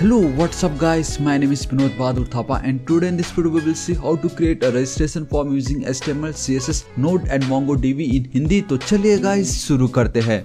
Hello, what's up guys? My name is Vinod Bahadur Thapa and today in this video we will see how to create a registration form using HTML, CSS, Node and MongoDB in Hindi. तो चलिए guys शुरू करते हैं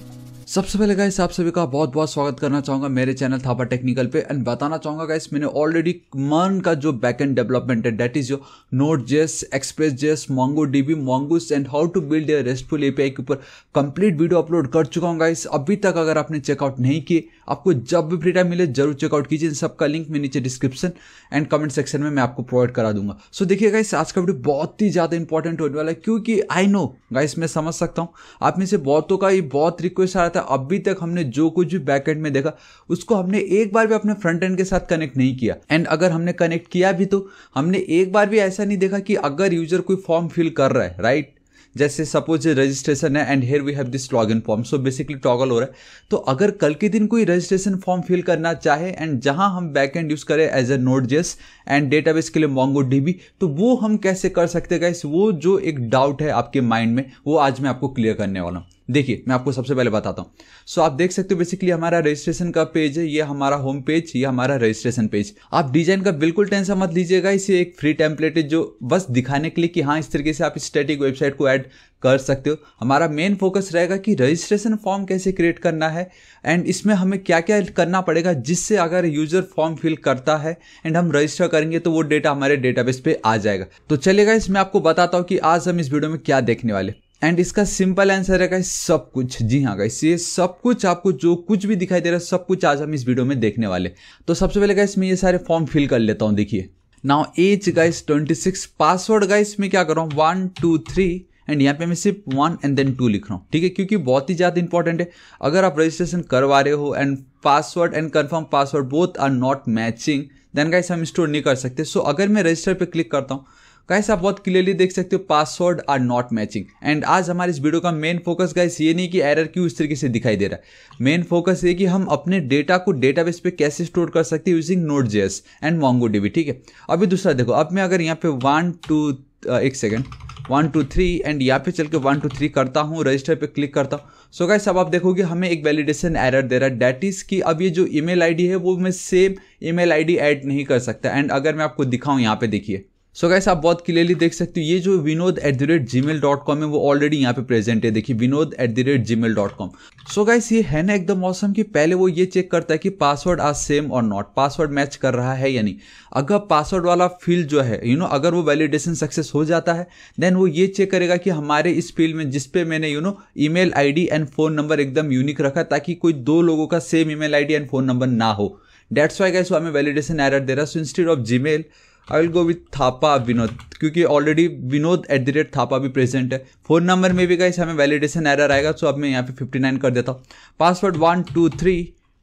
सबसे पहले guys आप सभी का बहुत बहुत स्वागत करना चाहूंगा मेरे चैनल थापा टेक्निकल पे एंड बताना चाहूंगा गाइस मैंने ऑलरेडी मन का जो बैक एंड डेवलपमेंट है that is your Node JS Express JS Mongo DB Mongoose and how to build a RESTful API के ऊपर कंप्लीट वीडियो अपलोड कर चुका हूँ गाइस अभी तक अगर आपने चेकआउट नहीं किए आपको जब भी फ्री टाइम मिले जरूर चेकआउट कीजिए इन सबका लिंक मैं नीचे डिस्क्रिप्शन एंड कमेंट सेक्शन में मैं आपको प्रोवाइड करा दूंगा सो देखिए गाइस आज का वीडियो बहुत ही ज़्यादा इंपॉर्टेंट होने वाला है क्योंकि आई नो गाइस मैं समझ सकता हूँ आप में से बहुतों का ये बहुत रिक्वेस्ट आ रहा था अभी तक हमने जो कुछ भी बैक एंड में देखा उसको हमने एक बार भी अपने फ्रंट एंड के साथ कनेक्ट नहीं किया एंड अगर हमने कनेक्ट किया भी तो हमने एक बार भी ऐसा नहीं देखा कि अगर यूजर कोई फॉर्म फिल कर रहा है राइट जैसे सपोज रजिस्ट्रेशन है and here we have this log in form so basically toggle हो रहा है तो अगर कल के दिन कोई रजिस्ट्रेशन फॉर्म फिल करना चाहे एंड जहां हम बैक एंड यूज करें as a Node JS and data के लिए मोंगो डीबी तो वो हम कैसे कर सकते गाइस वो जो एक डाउट है आपके माइंड में वो आज मैं आपको क्लियर करने वाला हूँ देखिए मैं आपको सबसे पहले बताता हूँ सो आप देख सकते हो बेसिकली हमारा रजिस्ट्रेशन का पेज है ये हमारा होम पेज ये हमारा रजिस्ट्रेशन पेज आप डिजाइन का बिल्कुल टेंशन मत लीजिएगा इसे एक फ्री टेम्पलेट है जो बस दिखाने के लिए कि हाँ इस तरीके से आप स्टैटिक वेबसाइट को ऐड कर सकते हो हमारा मेन फोकस रहेगा कि रजिस्ट्रेशन फॉर्म कैसे क्रिएट करना है एंड इसमें हमें क्या क्या करना पड़ेगा जिससे अगर यूज़र फॉर्म फिल करता है एंड हम रजिस्टर करेंगे तो वो डेटा हमारे डेटाबेस पे आ जाएगा तो चलेगा इसमें आपको बताता हूँ कि आज हम इस वीडियो में क्या देखने वाले एंड इसका सिंपल आंसर है गाइस सब कुछ जी हाँ गाइस ये सब कुछ आपको जो कुछ भी दिखाई दे रहा है सब कुछ आज हम इस वीडियो में देखने वाले तो सबसे पहले गाइस मैं ये सारे फॉर्म फिल कर लेता हूँ देखिए now as guys 26 password guys मैं क्या कर रहा हूँ वन टू थ्री एंड यहाँ पे मैं सिर्फ वन एंड देन टू लिख रहा हूँ ठीक है क्योंकि बहुत ही ज़्यादा इंपॉर्टेंट है अगर आप रजिस्ट्रेशन करवा रहे हो and password and confirm password both are not matching then guys हम स्टोर नहीं कर सकते सो so, अगर मैं रजिस्टर पे क्लिक करता हूँ कैसे आप बहुत क्लियरली देख सकते हो password are not matching and आज हमारे इस वीडियो का मेन फोकस गाइस ये नहीं कि एरर क्यों इस तरीके से दिखाई दे रहा है मेन फोकस ये कि हम अपने डेटा को डेटाबेस पे कैसे स्टोर कर सकते हैं using Node JS and Mongo ठीक है अभी दूसरा देखो अब मैं अगर यहाँ पे वन टू uh, एक second one two three and यहाँ पे चल के वन टू थ्री करता हूँ रजिस्टर पे क्लिक करता हूँ सो गाइस अब आप देखोगे हमें एक वैलिडेशन एरर दे रहा है डैट इज़ कि अब ये जो ईमेल आईडी है वो मैं सेम ईमेल आईडी ऐड नहीं कर सकता एंड अगर मैं आपको दिखाऊँ यहाँ पे देखिए सो so गैस आप बहुत क्लियरली देख सकते हो ये जो Vinod at the rate Gmail dot com है वो ऑलरेडी यहाँ पे प्रेजेंट है देखिए Vinod at the rate Gmail dot com so guys ये है ना एकदम मौसम कि पहले वो ये चेक करता है कि पासवर्ड आज सेम और नॉट पासवर्ड मैच कर रहा है यानी अगर पासवर्ड वाला फील्ड जो है यू you नो know, अगर वो वैलिडेशन सक्सेस हो जाता है देन वो ये चेक करेगा कि हमारे इस फील्ड में जिसपे मैंने you know email and phone number एकदम यूनिक रखा ताकि कोई दो लोगों का same email and phone number ना हो डेट्स वाई गैस हमें वैलिडेशन एरर दे रहा so instead of Gmail I will go with Thapa Vinod क्योंकि already Vinod at the rate Thapa भी प्रेजेंट है फोन नंबर में भी कहीं हमें वैलिडेशन एरर आएगा सो अब मैं यहाँ पे नाइन कर देता हूँ password one two three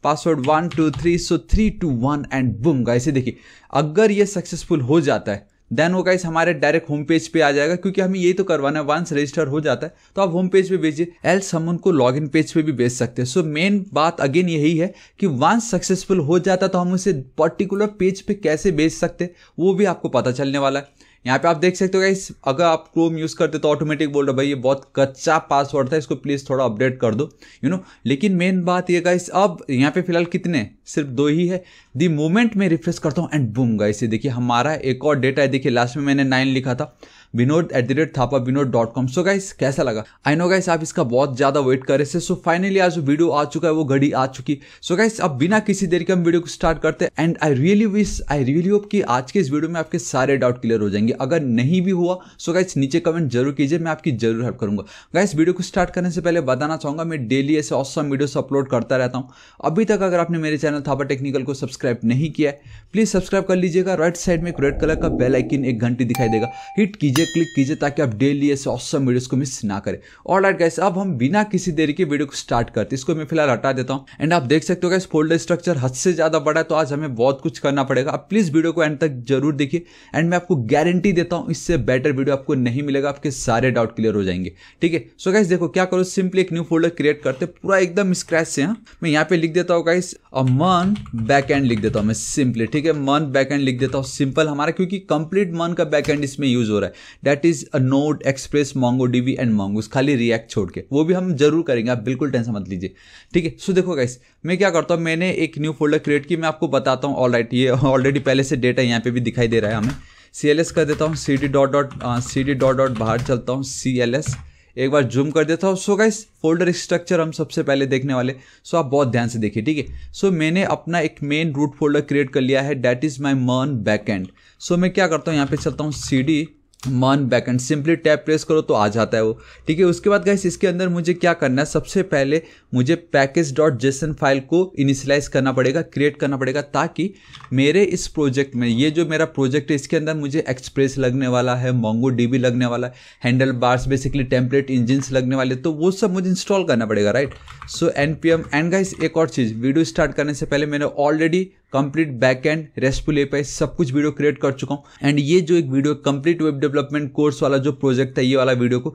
password one two three so three two one and boom guys देखिए अगर ये सक्सेसफुल हो जाता है देन वो गाइस हमारे डायरेक्ट होम पेज पे आ जाएगा क्योंकि हमें यही तो करवाना है वंस रजिस्टर हो जाता है तो आप होम पेज पे भेजिए एल्स हम उनको लॉग इन पेज पे भी भेज सकते हैं सो मेन बात अगेन यही है कि वंस सक्सेसफुल हो जाता तो हम उसे पर्टिकुलर पेज पे कैसे भेज सकते वो भी आपको पता चलने वाला है यहाँ पे आप देख सकते हो गाइस अगर आप क्रोम यूज़ करते तो ऑटोमेटिक बोल रहा भाई ये बहुत कच्चा पासवर्ड था इसको प्लीज़ थोड़ा अपडेट कर दो यू you नो know? लेकिन मेन बात ये गाइस अब यहाँ पे फिलहाल कितने सिर्फ दो ही है दी मोमेंट में रिफ्रेश करता हूँ एंड बूम गाइस ये देखिए हमारा एक और डेटा है देखिए लास्ट में मैंने नाइन लिखा था Vinod at the rate Thapa Vinod dot com so guys कैसा लगा आई नो गाइस आप इसका बहुत ज़्यादा वेट कर रहे थे सो फाइनली आज वीडियो आ चुका है वो घड़ी आ चुकी सो so गाइस अब बिना किसी देर के हम वीडियो को स्टार्ट करते हैं and I really wish I really hope कि आज के इस वीडियो में आपके सारे डाउट क्लियर हो जाएंगे अगर नहीं भी हुआ सो so गाइस नीचे कमेंट जरूर कीजिए मैं आपकी जरूर हेल्प करूंगा गाइस वीडियो को स्टार्ट करने से पहले बताना चाहूंगा मैं डेली ऐसे औसम वीडियोस अपलोड करता रहता हूँ अभी तक अगर आपने मेरे चैनल थापा टेक्निकल को सब्सक्राइब नहीं किया है प्लीज़ सब्सक्राइब कर लीजिएगा राइट साइड में रेड कलर का बेल आइकिन एक घंटी दिखाई देगा हिट कीजिए नीचे क्लिक कीजिए ताकि आप डेली ऐसे ऑसम वीडियोस को मिस ना करें और लाइट गैस अब हम बिना किसी देरी के वीडियो को स्टार्ट करते इसको मैं फिलहाल हटा देता हूँ एंड आप देख सकते हो गैस फोल्डर स्ट्रक्चर हद से ज़्यादा बड़ा है तो आज हमें बहुत कुछ करना पड़ेगा आप प्लीज़ वीडियो को एंड तक जरूर देखिए एंड मैं आपको गारंटी देता हूँ इससे बेटर वीडियो आपको नहीं मिलेगा आपके सारे डाउट क्लियर हो जाएंगे ठीक है सो गैस देखो क्या करो सिंपली एक न्यू फोल्डर क्रिएट करते पूरा एकदम स्क्रैच से हाँ? मैं यहाँ पे लिख देता हूँ गाइस मन बैक एंड लिख देता हूँ मैं सिंपली ठीक है मन बैक एंड लिख देता हूँ सिंपल हमारा क्योंकि कंप्लीट मन का बैक एंड इसमें यूज हो रहा है that is a Node Express Mongo DB and Mongoose खाली रिएक्ट छोड़ के वो भी हम जरूर करेंगे आप बिल्कुल टेंशन मत लीजिए ठीक है सो देखो गाइस मैं क्या करता हूँ मैंने एक न्यू फोल्डर क्रिएट की मैं आपको बताता हूँ ऑल राइट ये ऑलरेडी पहले से डेटा यहाँ पे भी दिखाई दे रहा है हमें सी एल एस कर देता हूँ C D dot dot C D dot dot बाहर चलता हूँ सी एल एस एक बार जूम कर देता हूँ सो गाइस फोल्डर स्ट्रक्चर हम सबसे पहले देखने वाले सो so, आप बहुत ध्यान से देखिए ठीक है सो मैंने अपना एक मेन रूट फोल्डर क्रिएट कर लिया है डैट इज़ माई मर्न बैक एंड सो मैं क्या करता हूँ यहाँ पे चलता हूँ सी डी मान बैकेंड सिंपली टैप प्रेस करो तो आ जाता है वो ठीक है उसके बाद गैस इसके अंदर मुझे क्या करना है सबसे पहले मुझे पैकेज डॉट जेसन फाइल को इनिशलाइज करना पड़ेगा क्रिएट करना पड़ेगा ताकि मेरे इस प्रोजेक्ट में ये जो मेरा प्रोजेक्ट है इसके अंदर मुझे एक्सप्रेस लगने वाला है मोंगो डीबी लगने वाला है handlebars basically template engines लगने वाले तो वो सब मुझे इंस्टॉल करना पड़ेगा right so N P M and guys एक और चीज़ वीडियो स्टार्ट करने से पहले मैंने ऑलरेडी कंप्लीट बैक एंड ले पाई सब कुछ वीडियो क्रिएट कर चुका हूँ एंड ये जो एक video complete web development course वाला जो प्रोजेक्ट है ये वाला वीडियो को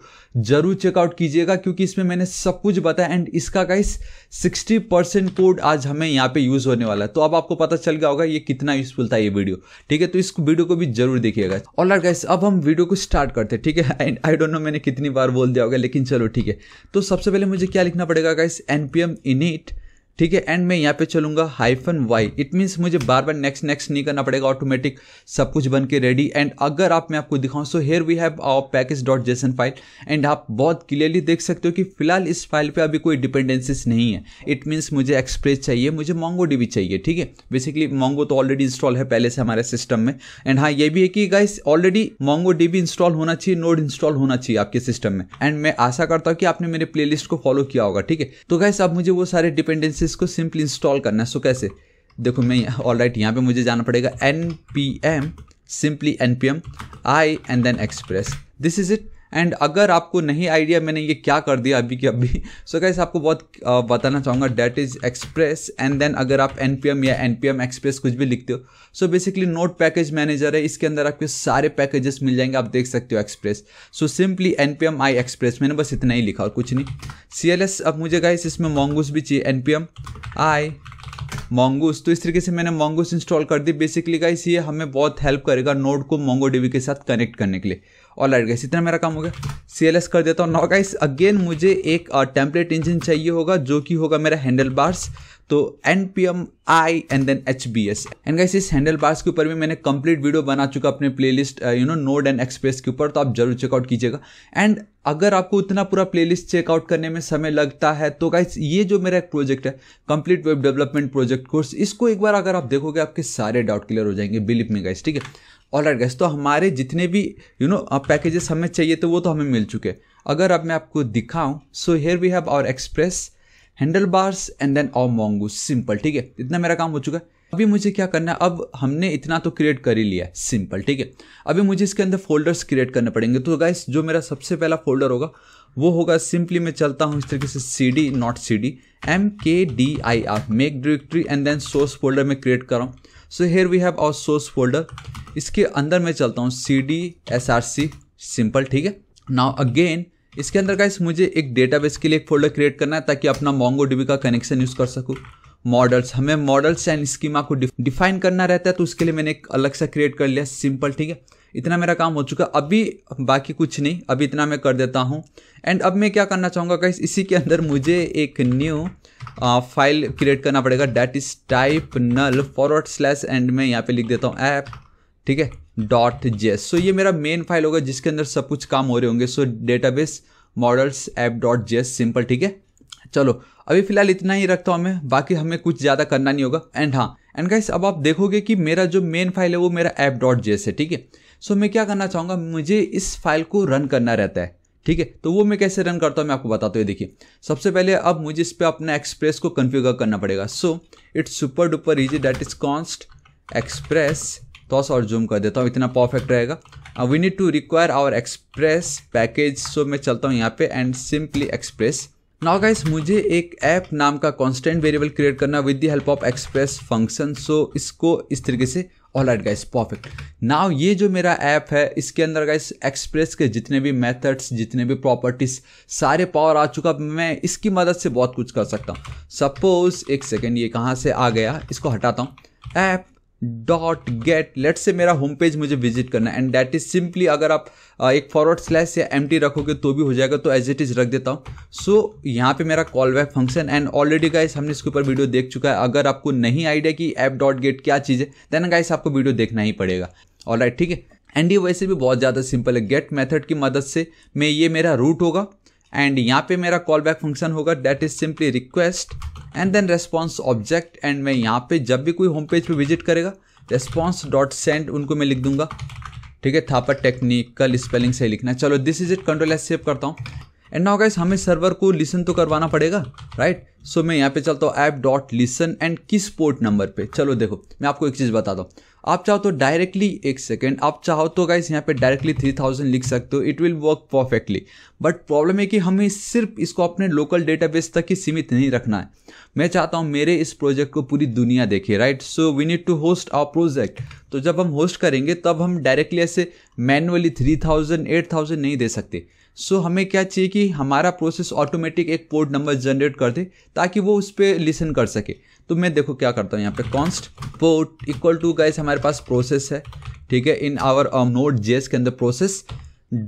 जरूर चेकआउट कीजिएगा क्योंकि इसमें मैंने सब कुछ बताया एंड इसका गाइस सिक्सटी परसेंट कोड आज हमें यहाँ पे यूज़ होने वाला है तो अब आपको पता चल गया होगा ये कितना यूजफुल था ये वीडियो ठीक है तो इस वीडियो को भी जरूर देखिएगा और आर गाइस अब हम वीडियो को स्टार्ट करते हैं ठीक है एंड आई डोंट नो मैंने कितनी बार बोल दिया होगा लेकिन चलो ठीक है तो सबसे पहले मुझे क्या लिखना पड़ेगा guys N P M init ठीक है एंड मैं यहाँ पे चलूंगा हाइफन वाई इट मीन्स मुझे बार बार नेक्स्ट नेक्स्ट नहीं करना पड़ेगा ऑटोमेटिक सब कुछ बन के रेडी एंड अगर आप मैं आपको दिखाऊं so here we have our package dot JSON file and आप बहुत क्लियरली देख सकते हो कि फिलहाल इस फाइल पे अभी कोई डिपेंडेंसीज नहीं है इट मीन्स मुझे एक्सप्रेस चाहिए मुझे मोंगो डीबी चाहिए ठीक है बेसिकली मोंगो तो ऑलरेडी इंस्टॉल है पहले से हमारे सिस्टम में एंड हाँ ये भी है कि guys already Mongo DB install होना चाहिए नोड इंस्टॉल होना चाहिए आपके सिस्टम में एंड मैं आशा करता हूँ कि आपने मेरे प्लेलिस्ट को फॉलो किया होगा ठीक है तो गाइस अब मुझे वो सारे डिपेंडेंसी इसको सिंपली इंस्टॉल करना है सो कैसे देखो मैं ऑल राइट यहाँ पर मुझे जाना पड़ेगा N P M simply N P M I and then Express this is it and अगर आपको नहीं आइडिया मैंने ये क्या कर दिया अभी की अभी सो कैसे आपको बहुत बताना चाहूँगा that is Express and then अगर आप एन या एन एक्सप्रेस कुछ भी लिखते हो so basically Node package manager है इसके अंदर आपके सारे पैकेजेस मिल जाएंगे आप देख सकते हो Express so simply N P M I Express मैंने बस इतना ही लिखा और कुछ नहीं सी एल एस अब मुझे गाइस इसमें मोंगूस भी चाहिए N P M I Mongoose तो इस तरीके से मैंने मोंगूस इंस्टॉल कर दी बेसिकली गाइस ये हमें बहुत हेल्प करेगा नोट को मोंगो के साथ कनेक्ट करने के लिए और लाइट गाइस इतना मेरा काम हो गया सी एल एस कर देता हूँ नौ गाइस अगेन मुझे एक टेम्पलेट uh, इंजन चाहिए होगा जो कि होगा मेरा हैंडल बार्स तो N P M I and then H B S and guys इस हैंडल बार्स के ऊपर भी मैंने कंप्लीट वीडियो बना चुका अपने playlist you know Node and Express के ऊपर तो आप जरूर चेकआउट कीजिएगा एंड अगर आपको उतना पूरा प्लेलिस्ट चेकआउट करने में समय लगता है तो गाइस ये जो मेरा एक प्रोजेक्ट है complete web development project course इसको एक बार अगर आप देखोगे आपके सारे डाउट क्लियर हो जाएंगे बिलीव में गाइस ठीक है ऑल राइट गैस तो हमारे जितने भी यू नो पैकेजेस हमें चाहिए तो वो तो हमें मिल चुके अगर अब मैं आपको दिखाऊं so here we have our Express handlebars and then ऑ मोंगू सिंपल ठीक है इतना मेरा काम हो चुका है अभी मुझे क्या करना है अब हमने इतना तो क्रिएट कर ही लिया सिंपल ठीक है अभी मुझे इसके अंदर फोल्डर्स क्रिएट करने पड़ेंगे तो गाइस जो मेरा सबसे पहला फोल्डर होगा वो होगा सिंपली मैं चलता हूँ इस तरीके से C D not C D M K D I R make directory and then source folder में क्रिएट कर रहा हूँ so here we have our source folder इसके अंदर मैं चलता हूँ C D S R C simple ठीक है नाउ अगेन इसके अंदर का इस मुझे एक डेटाबेस के लिए एक फोल्डर क्रिएट करना है ताकि अपना मोंगो डीबी का कनेक्शन यूज़ कर सकूँ मॉडल्स हमें मॉडल्स एंड स्कीमा को डिफाइन करना रहता है तो उसके लिए मैंने एक अलग सा क्रिएट कर लिया सिंपल ठीक है इतना मेरा काम हो चुका अभी बाकी कुछ नहीं अभी इतना मैं कर देता हूँ एंड अब मैं क्या करना चाहूँगा गाइस इसी के अंदर मुझे एक न्यू फाइल क्रिएट करना पड़ेगा that is type null forward slash and मैं यहाँ पे लिख देता हूँ ऐप ठीक है डॉट जेस सो ये मेरा मेन फाइल होगा जिसके अंदर सब कुछ काम हो रहे होंगे so database models app dot JS simple ठीक है चलो अभी फिलहाल इतना ही रखता हूँ मैं बाकी हमें कुछ ज़्यादा करना नहीं होगा एंड हाँ एंड गाइस अब आप देखोगे कि मेरा जो मेन फाइल है वो मेरा ऐप डॉट जेस है ठीक है सो मैं क्या करना चाहूँगा मुझे इस फाइल को रन करना रहता है ठीक है तो वो मैं कैसे रन करता हूँ मैं आपको बताता हूँ देखिए सबसे पहले अब मुझे इस पर अपना एक्सप्रेस को कन्फ्यूगर करना पड़ेगा so it's super duper easy that is const express थोड़ा और जूम कर देता हूँ इतना परफेक्ट रहेगा we need to require our express package so मैं चलता हूँ यहाँ पे and simply express now guys मुझे एक ऐप नाम का कॉन्स्टेंट वेरिएबल क्रिएट करना with the help of express function so इसको इस तरीके से all right guys perfect now ये जो मेरा ऐप है इसके अंदर गाइस एक्सप्रेस के जितने भी मेथड्स जितने भी प्रॉपर्टीज सारे पावर आ चुका मैं इसकी मदद से बहुत कुछ कर सकता हूँ सपोज एक सेकेंड ये कहाँ से आ गया इसको हटाता हूँ ऐप डॉट गेट लेट से मेरा होम पेज मुझे विजिट करना है एंड दैट इज सिंपली अगर आप एक फॉरवर्ड स्लैश या एम रखोगे तो भी हो जाएगा तो एज इट इज़ रख देता हूँ सो so, यहाँ पे मेरा call back function and already guys हमने इसके ऊपर वीडियो देख चुका है अगर आपको नहीं आइडिया कि ऐप डॉट गेट क्या चीज़ है देन गाइस आपको वीडियो देखना ही पड़ेगा और ठीक है एंड ये वैसे भी बहुत ज़्यादा सिंपल है गेट मेथड की मदद से मैं ये मेरा रूट होगा एंड यहाँ पे मेरा कॉल बैक फंक्शन होगा that is simply request and then response object and मैं यहाँ पे जब भी कोई होम पेज पे विजिट करेगा रेस्पॉन्स डॉट सेंड उनको मैं लिख दूंगा ठीक है पर टेक्निकल स्पेलिंग से लिखना चलो this is it control S save करता हूँ एंड नाउ गाइस हमें सर्वर को लिसन तो करवाना पड़ेगा राइट right? सो so, मैं यहाँ पे चलता हूँ ऐप डॉट लिसन एंड किस पोर्ट नंबर पे चलो देखो मैं आपको एक चीज़ बताता हूँ आप चाहो तो डायरेक्टली एक सेकेंड आप चाहो तो गाइस यहाँ पे डायरेक्टली थ्री थाउजेंड लिख सकते हो it will work perfectly but problem है कि हमें सिर्फ इसको अपने लोकल डेटाबेस तक ही सीमित नहीं रखना है मैं चाहता हूँ मेरे इस प्रोजेक्ट को पूरी दुनिया देखे right so we need to host our project तो जब हम होस्ट करेंगे तब हम डायरेक्टली ऐसे manually three thousand eight thousand नहीं दे सकते सो so, हमें क्या चाहिए कि हमारा प्रोसेस ऑटोमेटिक एक पोर्ट नंबर जनरेट कर दे ताकि वो उस पर लिसन कर सके तो मैं देखो क्या करता हूँ यहाँ पे const port equal to guys हमारे पास प्रोसेस है ठीक है इन आवर नोट जेस के अंदर process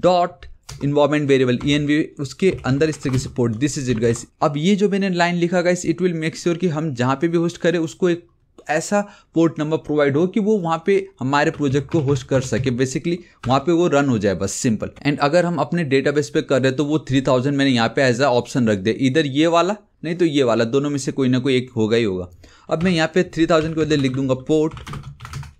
dot environment variable E उसके अंदर इस तरीके से port this is it guys अब ये जो मैंने लाइन लिखा guys it will make sure कि हम जहाँ पे भी होस्ट करें उसको एक ऐसा पोर्ट नंबर प्रोवाइड हो कि वो वहाँ पे हमारे प्रोजेक्ट को होस्ट कर सके बेसिकली वहाँ पे वो रन हो जाए बस सिंपल एंड अगर हम अपने डेटाबेस पे कर रहे हैं तो वो थ्री थाउजेंड मैंने यहाँ पे एज अ ऑप्शन रख दिया इधर ये वाला नहीं तो ये वाला दोनों में से कोई ना कोई एक होगा ही होगा अब मैं यहाँ पे थ्री थाउजेंड के बदले लिख दूंगा पोर्ट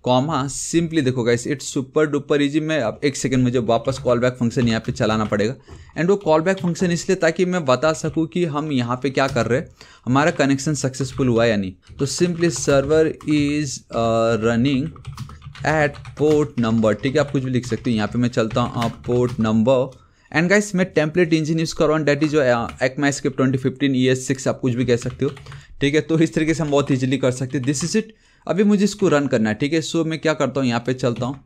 कॉमा सिंपली देखो guys it's super duper easy मैं अब एक सेकंड मुझे वापस कॉल बैक फंक्शन यहाँ पे चलाना पड़ेगा एंड वो कॉल बैक फंक्शन इसलिए ताकि मैं बता सकूँ कि हम यहाँ पे क्या कर रहे हैं हमारा कनेक्शन सक्सेसफुल हुआ या नहीं तो simply server is running at port number ठीक है आप कुछ भी लिख सकते हो यहाँ पे मैं चलता हूँ पोर्ट नंबर एंड गाइस मैं टेम्पलेट इंजन यूज़ कर रहा हूँ that is ECMA script twenty fifteen E S six आप कुछ भी कह सकते हो ठीक है तो इस तरीके से हम बहुत ईजिली कर सकते हैं दिस इज इट अभी मुझे इसको रन करना है ठीक है सो मैं क्या करता हूँ यहाँ पे चलता हूँ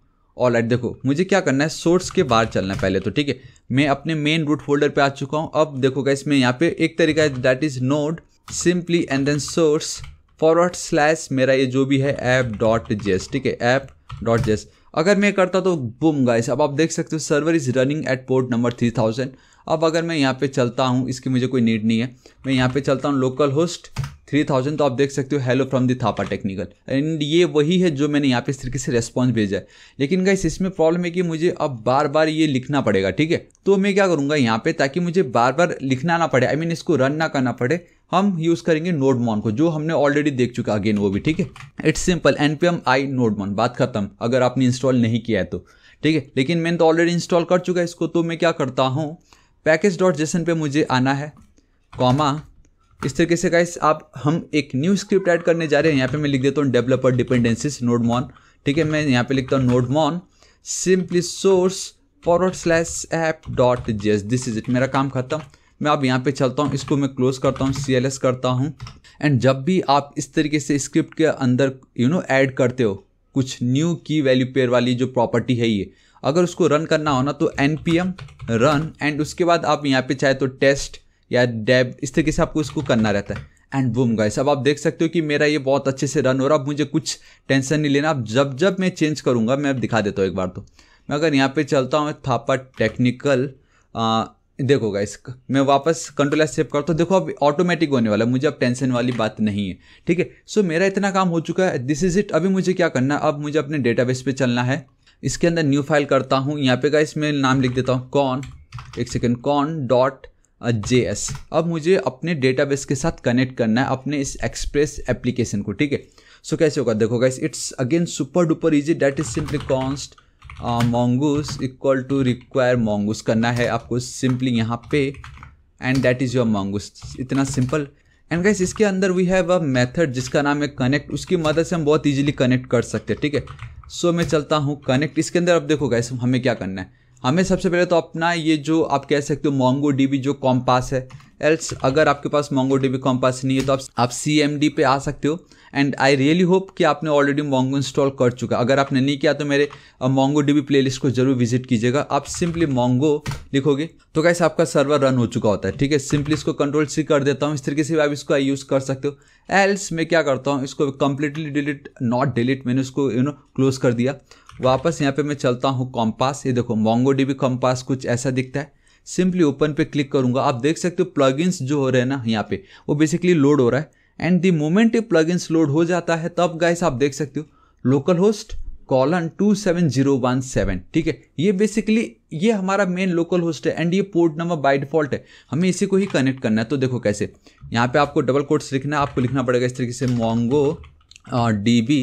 ऑल एट देखो मुझे क्या करना है सोर्स के बाहर चलना है पहले तो ठीक है मैं अपने मेन रूट फोल्डर पे आ चुका हूँ अब देखो गाइस मैं यहाँ पे एक तरीका है that is node simply and then source forward slash मेरा ये जो भी है ऐप डॉट जेस ठीक है ऐप डॉट जेस अगर मैं करता तो बुम गाइस अब आप देख सकते हो server is running at port number three thousand अब अगर मैं यहाँ पे चलता हूँ इसकी मुझे कोई नीड नहीं है मैं यहाँ पे चलता हूँ लोकल होस्ट थ्री थाउजेंड तो आप देख सकते हो hello from the Thapa technical and ये वही है जो मैंने यहाँ पे इस तरीके से रेस्पॉन्स भेजा है लेकिन गाइस इसमें प्रॉब्लम है कि मुझे अब बार बार ये लिखना पड़ेगा ठीक है तो मैं क्या करूँगा यहाँ पे ताकि मुझे बार बार लिखना ना पड़े आई I मीन mean, इसको रन ना करना पड़े हम यूज़ करेंगे नोट मॉन को जो हमने ऑलरेडी देख चुका अगेन वो भी ठीक है it's simple N P M I nodemon बात खत्म अगर आपने इंस्टॉल नहीं किया है तो ठीक है लेकिन मैंने तो ऑलरेडी इंस्टॉल कर चुका है इसको तो मैं क्या करता हूँ पैकेज डॉट जेसन पर मुझे आना है कॉमा इस तरीके से गाइस आप हम एक न्यू स्क्रिप्ट ऐड करने जा रहे हैं यहाँ पे मैं लिख देता हूँ डेवलपर डिपेंडेंसीज नोड मॉन ठीक है मैं यहाँ पे लिखता हूँ nodemon simply source forward slash app dot JS this is it मेरा काम खत्म मैं अब यहाँ पे चलता हूँ इसको मैं क्लोज करता हूँ सी करता हूँ एंड जब भी आप इस तरीके से स्क्रिप्ट के अंदर यू नो ऐड करते हो कुछ न्यू की वैल्यू पेयर वाली जो प्रॉपर्टी है ये अगर उसको रन करना हो ना तो एन रन एंड उसके बाद आप यहाँ पे चाहे तो टेस्ट या डेब इस तरीके से आपको इसको करना रहता है एंड बूम गाइस अब आप देख सकते हो कि मेरा ये बहुत अच्छे से रन हो रहा अब मुझे कुछ टेंशन नहीं लेना अब जब जब मैं चेंज करूँगा मैं अब दिखा देता हूँ एक बार तो मैं अगर यहाँ पे चलता हूँ थापा टेक्निकल देखो गाइस मैं वापस कंट्रोल सेव करता हूँ देखो अब ऑटोमेटिक होने वाला है मुझे अब टेंशन वाली बात नहीं है ठीक है सो मेरा इतना काम हो चुका है दिस इज़ इट अभी मुझे क्या करना है अब मुझे अपने डेटाबेस पे चलना है इसके अंदर न्यू फाइल करता हूँ यहाँ पे का इसमें नाम लिख देता हूँ कॉन एक second conn dot J S अब मुझे अपने डेटाबेस के साथ कनेक्ट करना है अपने इस एक्सप्रेस एप्लीकेशन को ठीक है सो कैसे होगा देखो guys it's again super duper easy that is simply const mongoose equal to require mongoose करना है आपको सिंपली यहाँ पे and that is your mongoose इतना सिंपल एंड गाइस इसके अंदर वी हैव अ मेथड जिसका नाम है कनेक्ट उसकी मदद से हम बहुत इजीली कनेक्ट कर सकते हैं ठीक है सो मैं चलता हूँ कनेक्ट इसके अंदर अब देखो गैस हमें क्या करना है हमें सबसे पहले तो अपना ये जो आप कह सकते हो मोंगो डीबी जो कॉम्पास है एल्स अगर आपके पास मोंगो डीबी कॉम्पास नहीं है तो आप आप सी एम डी पे आ सकते हो एंड आई रियली होप कि आपने ऑलरेडी मोंगो इंस्टॉल कर चुका अगर आपने नहीं किया तो मेरे मोंगो डी प्ले को जरूर विजिट कीजिएगा आप सिंपली मोंगो लिखोगे तो कैसे आपका सर्वर रन हो चुका होता है ठीक है सिंपली इसको कंट्रोल सी कर देता हूँ इस तरीके से आप इसको यूज़ कर सकते हो एल्स मैं क्या करता हूँ इसको कंप्लीटली डिलीट नॉट डिलीट मैंने उसको यू नो क्लोज कर दिया वापस यहाँ पे मैं चलता हूँ कॉम्पास ये देखो मोंगो डी कॉम्पास कुछ ऐसा दिखता है सिंपली ओपन पे क्लिक करूँगा आप देख सकते हो प्लगइन्स जो हो रहे हैं ना यहाँ पे वो बेसिकली लोड हो रहा है एंड द मोमेंट ये प्लग लोड हो जाता है तब गाइस आप देख सकते हो localhost colon two seven zero one seven ठीक है ये बेसिकली ये हमारा मेन लोकल होस्ट है एंड ये पोर्ट नंबर बाय डिफॉल्ट है हमें इसी को ही कनेक्ट करना है तो देखो कैसे यहाँ पे आपको डबल कोट्स लिखना है आपको लिखना पड़ेगा इस तरीके से mongo D B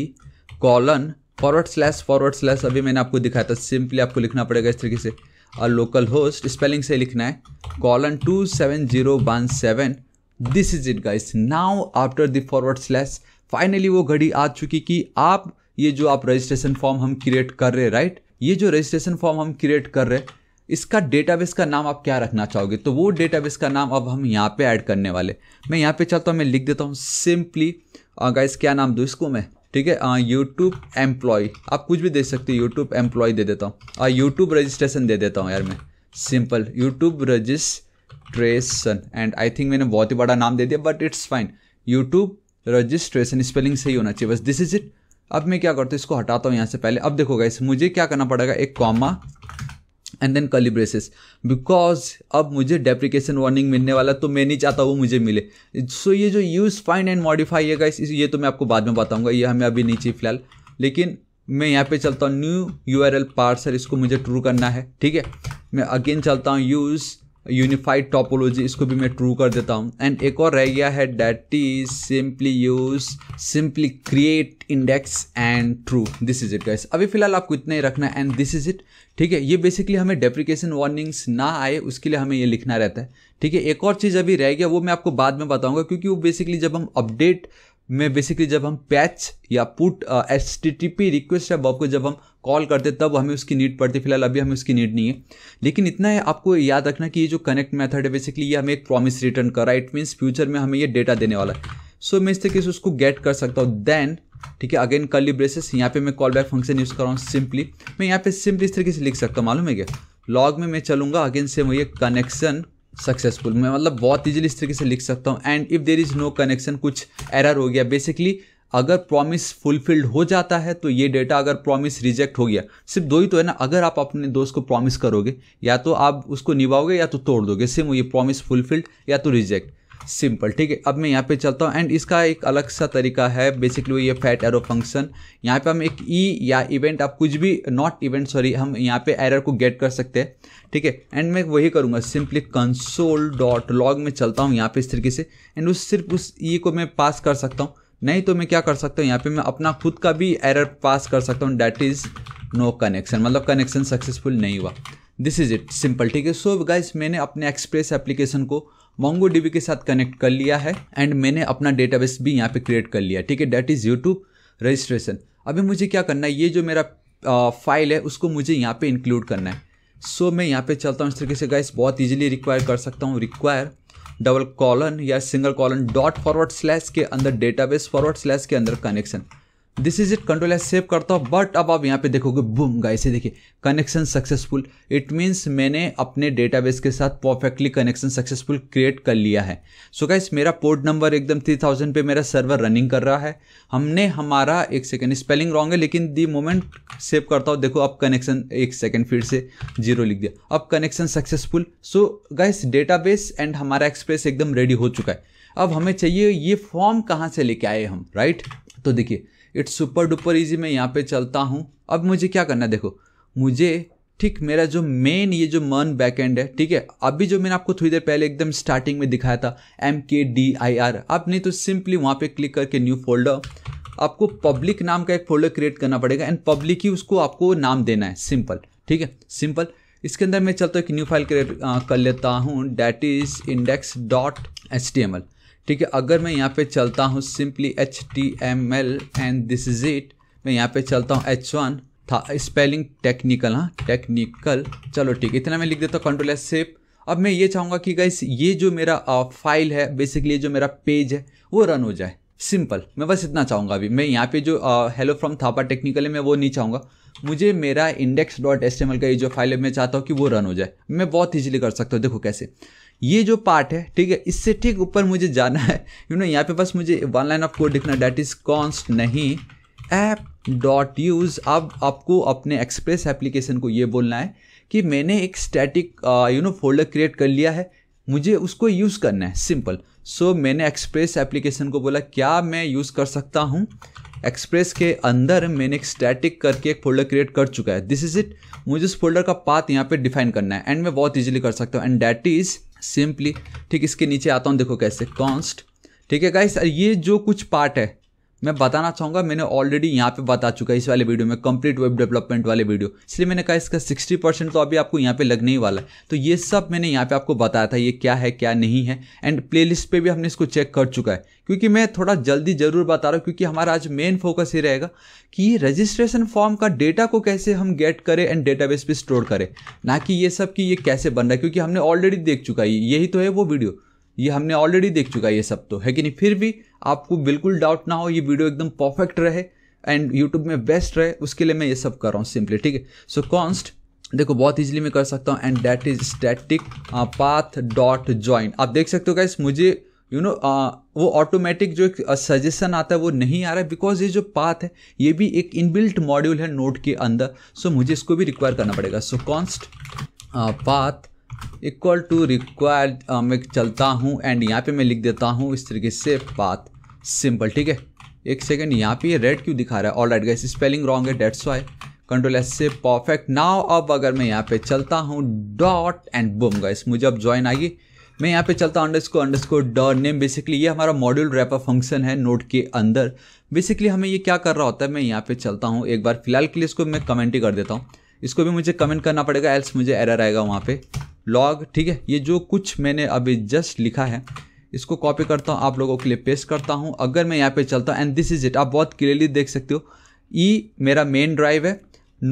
colon forward slash forward slash अभी मैंने आपको दिखाया था सिंपली आपको लिखना पड़ेगा इस तरीके से और लोकल होस्ट स्पेलिंग से लिखना है colon two seven zero one seven this is it guys now after the forward slash finally वो घड़ी आ चुकी कि आप ये जो आप रजिस्ट्रेशन फॉर्म हम क्रिएट कर रहे राइट right? ये जो रजिस्ट्रेशन फॉर्म हम क्रिएट कर रहे इसका डेटाबेस का नाम आप क्या रखना चाहोगे तो वो डेटाबेस का नाम अब हम यहाँ पे ऐड करने वाले मैं यहाँ पे चाहता हूँ मैं लिख देता हूँ सिंपली गाइस क्या नाम दूँ इसको मैं ठीक है यूट्यूब एम्प्लॉय आप कुछ भी दे सकते हो यूट्यूब एम्प्लॉय दे देता हूँ यूट्यूब रजिस्ट्रेशन दे देता हूँ यार मैं सिंपल यूट्यूब रजिस्ट रजिस्ट्रेशन एंड आई थिंक मैंने बहुत ही बड़ा नाम दे दिया but it's fine YouTube registration spelling सही होना चाहिए बस दिस इज इट अब मैं क्या करता हूँ इसको हटाता हूँ यहाँ से पहले अब देखो गाइस मुझे क्या करना पड़ेगा एक कॉमा एंड देन कलिब्रेसिस बिकॉज अब मुझे डेप्रिकेशन वार्निंग मिलने वाला तो मैं नहीं चाहता वो मुझे मिले सो so, ये जो यूज़ फाइन एंड मॉडिफाई है गाइस ये तो मैं आपको बाद में बताऊंगा ये हमें अभी नहीं चाहिए फिलहाल लेकिन मैं यहाँ पे चलता हूँ new U R L parser इसको मुझे ट्रू करना है ठीक है मैं अगेन चलता हूँ यूज़ यूनिफाइड टॉपोलॉजी इसको भी मैं ट्रू कर देता हूँ एंड एक और रह गया है that is simply use simply create index and true this is it guys अभी फिलहाल आपको इतना ही रखना है एंड दिस इज इट ठीक है ये बेसिकली हमें डेप्रिकेशन वार्निंग्स ना आए उसके लिए हमें ये लिखना रहता है ठीक है एक और चीज़ अभी रह गया वो मैं आपको बाद में बताऊंगा क्योंकि वो बेसिकली जब हम अपडेट में बेसिकली जब हम पैच या put H T T P request या बॉब को जब हम कॉल करते तब हमें उसकी नीड पड़ती फिलहाल अभी हमें उसकी नीड नहीं है लेकिन इतना है आपको याद रखना कि ये जो कनेक्ट मेथड है बेसिकली ये हमें एक प्रॉमिस रिटर्न कर रहा है इट मीन्स फ्यूचर में हमें ये डेटा देने वाला है सो so, मैं इस तरीके से उसको गेट कर सकता हूँ देन ठीक है अगेन कल ब्रेसेस यहाँ पे मैं कॉल बैक फंक्शन यूज़ कर रहा हूँ सिंपली मैं यहाँ पे सिंपली इस तरीके से लिख सकता हूँ मालूम है क्या लॉग में मैं चलूंगा अगेन से वही कनेक्शन सक्सेसफुल मैं मतलब बहुत ईजिली इस तरीके से लिख सकता हूँ and if there is no connection कुछ एरर हो गया बेसिकली अगर प्रॉमिस फुलफिल्ड हो जाता है तो ये डेटा अगर प्रॉमिस रिजेक्ट हो गया सिर्फ दो ही तो है ना अगर आप अपने दोस्त को प्रॉमिस करोगे या तो आप उसको निभाओगे या तो तोड़ दोगे सिर्फ ये प्रॉमिस फुलफिल्ड या तो रिजेक्ट सिंपल ठीक है अब मैं यहाँ पे चलता हूँ एंड इसका एक अलग सा तरीका है बेसिकली ये फैट एरो फंक्शन यहाँ पे हम एक ई e या इवेंट आप कुछ भी नॉट इवेंट सॉरी हम यहाँ पे एरर को गेट कर सकते हैं ठीक है एंड मैं वही करूँगा सिंपली कंसोल डॉट लॉग में चलता हूँ यहाँ पे इस तरीके से एंड उस सिर्फ उस ई e को मैं पास कर सकता हूँ नहीं तो मैं क्या कर सकता हूँ यहाँ पर मैं अपना खुद का भी एरर पास कर सकता हूँ डैट इज़ नो कनेक्शन मतलब कनेक्शन सक्सेसफुल नहीं हुआ दिस इज़ इट सिंपल ठीक है सो गाइज मैंने अपने एक्सप्रेस एप्लीकेशन को मोंगो के साथ कनेक्ट कर लिया है एंड मैंने अपना डेटाबेस भी यहाँ पे क्रिएट कर लिया ठीक है डैट इज़ यूट्यूब रजिस्ट्रेशन अभी मुझे क्या करना है ये जो मेरा आ, फाइल है उसको मुझे यहाँ पे इंक्लूड करना है सो so, मैं यहाँ पे चलता हूँ इस तरीके से गाइस बहुत इजीली रिक्वायर कर सकता हूँ रिक्वायर डबल कॉलन या single colon dot forward slash के अंदर डेटाबेस फॉरवर्ड स्लैश के अंदर connection this is it control S save करता हूँ बट अब आप यहाँ पे देखोगे बूम गाइस ये देखिए कनेक्शन सक्सेसफुल इट मीन्स मैंने अपने डेटाबेस के साथ परफेक्टली कनेक्शन सक्सेसफुल क्रिएट कर लिया है सो so गाइस मेरा पोर्ट नंबर एकदम थ्री थाउजेंड पे मेरा सर्वर रनिंग कर रहा है हमने हमारा एक सेकेंड स्पेलिंग रॉन्ग है लेकिन दी मोमेंट सेव करता हूँ देखो अब कनेक्शन एक सेकेंड फिर से जीरो लिख दिया अब connection successful so guys database and हमारा एक्सप्रेस एकदम रेडी हो चुका है अब हमें चाहिए ये फॉर्म कहाँ से लेके आए हम राइट right? तो देखिए इट्स सुपर डुपर इजी मैं यहाँ पे चलता हूँ अब मुझे क्या करना है देखो मुझे ठीक मेरा जो मेन ये जो मन बैक एंड है ठीक है अभी जो मैंने आपको थोड़ी देर पहले एकदम स्टार्टिंग में दिखाया था M K D I are आप नहीं तो सिंपली वहाँ पे क्लिक करके न्यू फोल्डर आपको पब्लिक नाम का एक फोल्डर क्रिएट करना पड़ेगा एंड पब्लिक ही उसको आपको नाम देना है सिंपल ठीक है सिंपल इसके अंदर मैं चलता हूँ एक न्यू फाइल क्रिएट कर लेता हूँ that is index dot H T M L ठीक है अगर मैं यहाँ पे चलता हूँ simply H T M L and this is it मैं यहाँ पे चलता हूँ एच वन था स्पेलिंग टेक्निकल हाँ टेक्निकल चलो ठीक है इतना मैं लिख देता हूँ कंट्रोल एस सेप अब मैं ये चाहूँगा कि गाइस ये जो मेरा फाइल है बेसिकली जो मेरा पेज है वो रन हो जाए सिंपल मैं बस इतना चाहूँगा अभी मैं यहाँ पे जो हेलो फ्रॉम थापा टेक्निकल है मैं वो नहीं चाहूँगा मुझे मेरा index dot S M L का ये जो फाइल है मैं चाहता हूँ कि वो रन हो जाए मैं बहुत ईजिली कर सकता हूँ देखो कैसे ये जो पार्ट है ठीक है इससे ठीक ऊपर मुझे जाना है यू नो यहाँ पे बस मुझे वन लाइन ऑफ कोड लिखना डैट इज कॉन्स्ट नहीं ऐप डॉट यूज़ अब आपको अपने एक्सप्रेस एप्लीकेशन को ये बोलना है कि मैंने एक static you know folder create कर लिया है मुझे उसको यूज़ करना है सिंपल सो so, मैंने एक्सप्रेस एप्लीकेशन को बोला क्या मैं यूज़ कर सकता हूँ एक्सप्रेस के अंदर मैंने एक स्टैटिक करके एक फोल्डर क्रिएट कर चुका है दिस इज़ इट मुझे उस फोल्डर का पाथ यहाँ पे डिफाइन करना है एंड मैं बहुत इजीली कर सकता हूँ एंड डैट इज़ सिंपली ठीक इसके नीचे आता हूँ देखो कैसे कॉन्स्ट ठीक है गाइस ये जो कुछ पार्ट है मैं बताना चाहूँगा मैंने ऑलरेडी यहाँ पे बता चुका है इस वाले वीडियो में कंप्लीट वेब डेवलपमेंट वाले वीडियो इसलिए मैंने कहा इसका 60 परसेंट तो अभी आपको यहाँ पे लगने ही वाला है तो ये सब मैंने यहाँ पे आपको बताया था ये क्या है क्या नहीं है एंड प्लेलिस्ट पे भी हमने इसको चेक कर चुका है क्योंकि मैं थोड़ा जल्दी ज़रूर बता रहा हूँ क्योंकि हमारा आज मेन फोकस ये रहेगा कि रजिस्ट्रेशन फॉर्म का डेटा को कैसे हम गेट करें एंड डेटा बेस स्टोर करें ना कि ये सब कि ये कैसे बन रहा है क्योंकि हमने ऑलरेडी देख चुका है यही तो है वो वीडियो ये हमने ऑलरेडी देख चुका है ये सब तो है कि नहीं फिर भी आपको बिल्कुल डाउट ना हो ये वीडियो एकदम परफेक्ट रहे एंड यूट्यूब में बेस्ट रहे उसके लिए मैं ये सब कर रहा हूँ सिंपली ठीक है सो कॉन्स्ट देखो बहुत इजीली मैं कर सकता हूँ and that is static path dot join आप देख सकते हो गाइस मुझे you you know know, uh, वो ऑटोमेटिक जो एक सजेशन uh, आता है वो नहीं आ रहा है बिकॉज ये जो पाथ है ये भी एक इनबिल्ट मॉड्यूल है नोट के अंदर सो so मुझे इसको भी रिक्वायर करना पड़ेगा so const path equal to require मैं चलता हूँ एंड यहाँ पे मैं लिख देता हूँ इस तरीके से पाथ सिंपल ठीक है एक सेकेंड यहाँ पे रेड क्यों दिखा रहा है all right guys spelling wrong है डेट्स वाई कंट्रोल एस से परफेक्ट नाउ अब अगर मैं यहाँ पे चलता हूँ डॉट एंड बुम गैस मुझे अब ज्वाइन आएगी मैं यहाँ पे चलता हूँ अंडर इसको डॉ नेम बेसिकली ये हमारा मॉड्यूल रैपर फंक्शन है नोट के अंदर बेसिकली हमें ये क्या कर रहा होता है मैं यहाँ पे चलता हूँ एक बार फिलहाल के लिए इसको मैं कमेंट ही कर देता हूँ इसको भी मुझे कमेंट करना पड़ेगा एल्स मुझे एरर आएगा वहाँ पे लॉग ठीक है ये जो कुछ मैंने अभी जस्ट लिखा है इसको कॉपी करता हूँ आप लोगों के लिए पेस्ट करता हूँ अगर मैं यहाँ पे चलता हूँ एंड दिस इज़ इट आप बहुत क्लियरली देख सकते हो ई e मेरा मेन ड्राइव है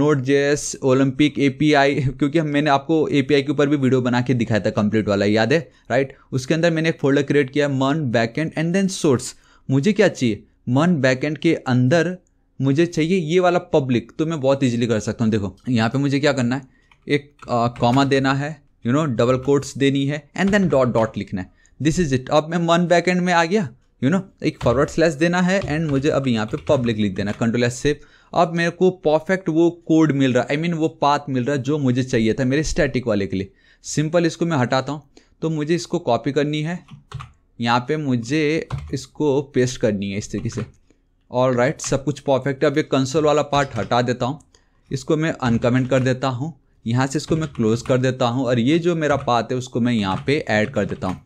नोट जेस ओलंपिक ए क्योंकि हम मैंने आपको ए के ऊपर भी वीडियो बना के दिखाया था कंप्लीट वाला याद है राइट उसके अंदर मैंने एक फोल्डर क्रिएट किया मन बैकेंड एंड देन सोर्स मुझे क्या चाहिए मन बैकेंड के अंदर मुझे चाहिए ये वाला पब्लिक तो मैं बहुत ईजिली कर सकता हूँ देखो यहाँ पे मुझे क्या करना है एक कॉमा देना है यू नो डबल कोट्स देनी है एंड देन डॉट डॉट लिखना है दिस इज इट अब मैं वन बैक एंड में आ गया यू you नो know, एक फॉरवर्ड स्लैस देना है एंड मुझे अब यहाँ पे पब्लिक लिख देना कंट्रोल एस से अब मेरे को परफेक्ट वो कोड मिल रहा है आई मीन वो पाथ मिल रहा है जो मुझे चाहिए था मेरे स्टैटिक वाले के लिए सिंपल इसको मैं हटाता हूँ तो मुझे इसको कॉपी करनी है यहाँ पे मुझे इसको पेस्ट करनी है इस तरीके से ऑल राइट right, सब कुछ परफेक्ट है अब ये कंसोल वाला पार्ट हटा देता हूँ इसको मैं अनकमेंट कर देता हूँ यहाँ से इसको मैं क्लोज़ कर देता हूँ और ये जो मेरा पात है उसको मैं यहाँ पे ऐड कर देता हूँ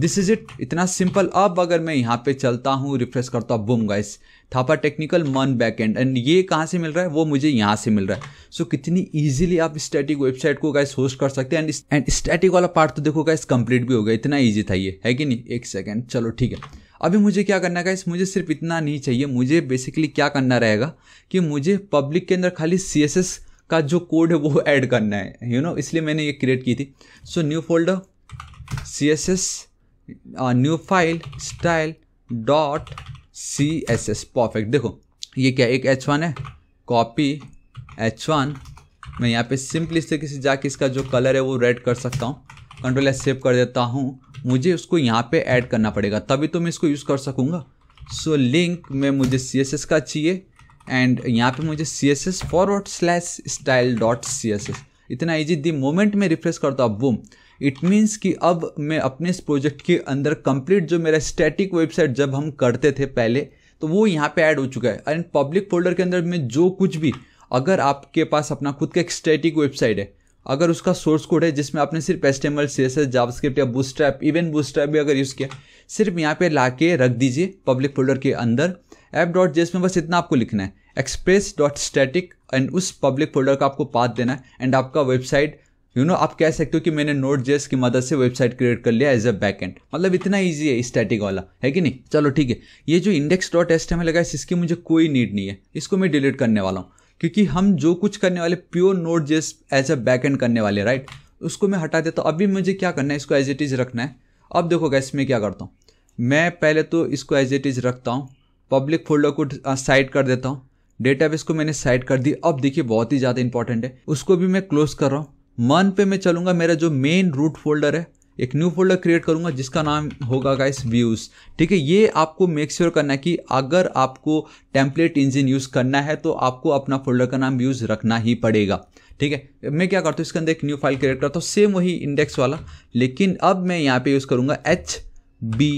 दिस इज़ इट इतना सिंपल अब अगर मैं यहाँ पे चलता हूँ रिफ्रेश करता हूँ बुम गाइस थापा टेक्निकल मन बैक एंड एंड ये कहाँ से मिल रहा है वो मुझे यहाँ से मिल रहा है सो so, कितनी ईजिली आप स्टैटिक वेबसाइट को गाइस होस्ट कर सकते हैं एंड एंड स्टैटिक वाला पार्ट तो देखो गाइस कंप्लीट भी हो गया इतना ईजी था ये है कि नहीं एक सेकेंड चलो ठीक है अभी मुझे क्या करना है गाइस मुझे सिर्फ इतना नहीं चाहिए मुझे बेसिकली क्या करना रहेगा कि मुझे पब्लिक के अंदर खाली सी एस एस का जो कोड है वो ऐड करना है यू you नो know? इसलिए मैंने ये क्रिएट की थी so new folder C S S new file style dot C S S perfect देखो ये क्या एक एच वन है कॉपी एच वन मैं यहाँ पे सिंपली इस तरीके से जाके इसका जो कलर है वो रेड कर सकता हूँ कंट्रोल एस सेव कर देता हूँ मुझे उसको यहाँ पे ऐड करना पड़ेगा तभी तो मैं इसको यूज़ कर सकूँगा सो लिंक में मुझे सी एस एस का चाहिए एंड यहाँ पे मुझे C S S forward slash style dot C S S इतना ईजी दी मोमेंट में रिफ्रेश करता हूँ बूम इट मीन्स कि अब मैं अपने इस प्रोजेक्ट के अंदर कंप्लीट जो मेरा स्टैटिक वेबसाइट जब हम करते थे पहले तो वो यहाँ पे ऐड हो चुका है एंड पब्लिक फोल्डर के अंदर में जो कुछ भी अगर आपके पास अपना खुद का एक स्टैटिक वेबसाइट है अगर उसका सोर्स कोड है जिसमें आपने सिर्फ HTML C S S JavaScript या बूस्ट्रैप इवन बूस्ट्रैप भी अगर यूज़ किया सिर्फ यहाँ पे ला के रख दीजिए पब्लिक फोल्डर के अंदर ऐप डॉट जेस में बस इतना आपको लिखना है एक्सप्रेस डॉट स्टैटिक एंड उस पब्लिक फोल्डर का आपको पाथ देना है एंड आपका वेबसाइट यू नो आप कह सकते हो कि मैंने नोट जेस की मदद से वेबसाइट क्रिएट कर लिया एज अ बैक एंड मतलब इतना ईजी है स्टैटिक वाला है कि नहीं चलो ठीक है ये जो इंडेक्स डॉट एस हमें लगा है इसकी मुझे कोई नीड नहीं है इसको मैं डिलीट करने वाला हूँ क्योंकि हम जो कुछ करने वाले pure Node JS as a back end करने वाले राइट उसको मैं हटा देता हूँ अभी मुझे क्या करना है इसको एज इट इज़ रखना है अब देखो गैस मैं क्या करता हूँ मैं पहले तो इसको एज इट इज़ रखता हूँ पब्लिक फोल्डर को साइड uh, कर देता हूँ डेटाबेस को मैंने साइड कर दी अब देखिए बहुत ही ज़्यादा इंपॉर्टेंट है उसको भी मैं क्लोज कर रहा हूँ मन पे मैं चलूँगा मेरा जो मेन रूट फोल्डर है एक न्यू फोल्डर क्रिएट करूँगा जिसका नाम होगा गाइस व्यूज़ ठीक है ये आपको मेक श्योर sure करना है कि अगर आपको टेम्पलेट इंजन यूज़ करना है तो आपको अपना फोल्डर का नाम व्यूज़ रखना ही पड़ेगा ठीक है मैं क्या करता हूँ इसके अंदर एक न्यू फाइल क्रिएट करता हूँ सेम वही इंडेक्स वाला लेकिन अब मैं यहाँ पे यूज़ करूँगा एच बी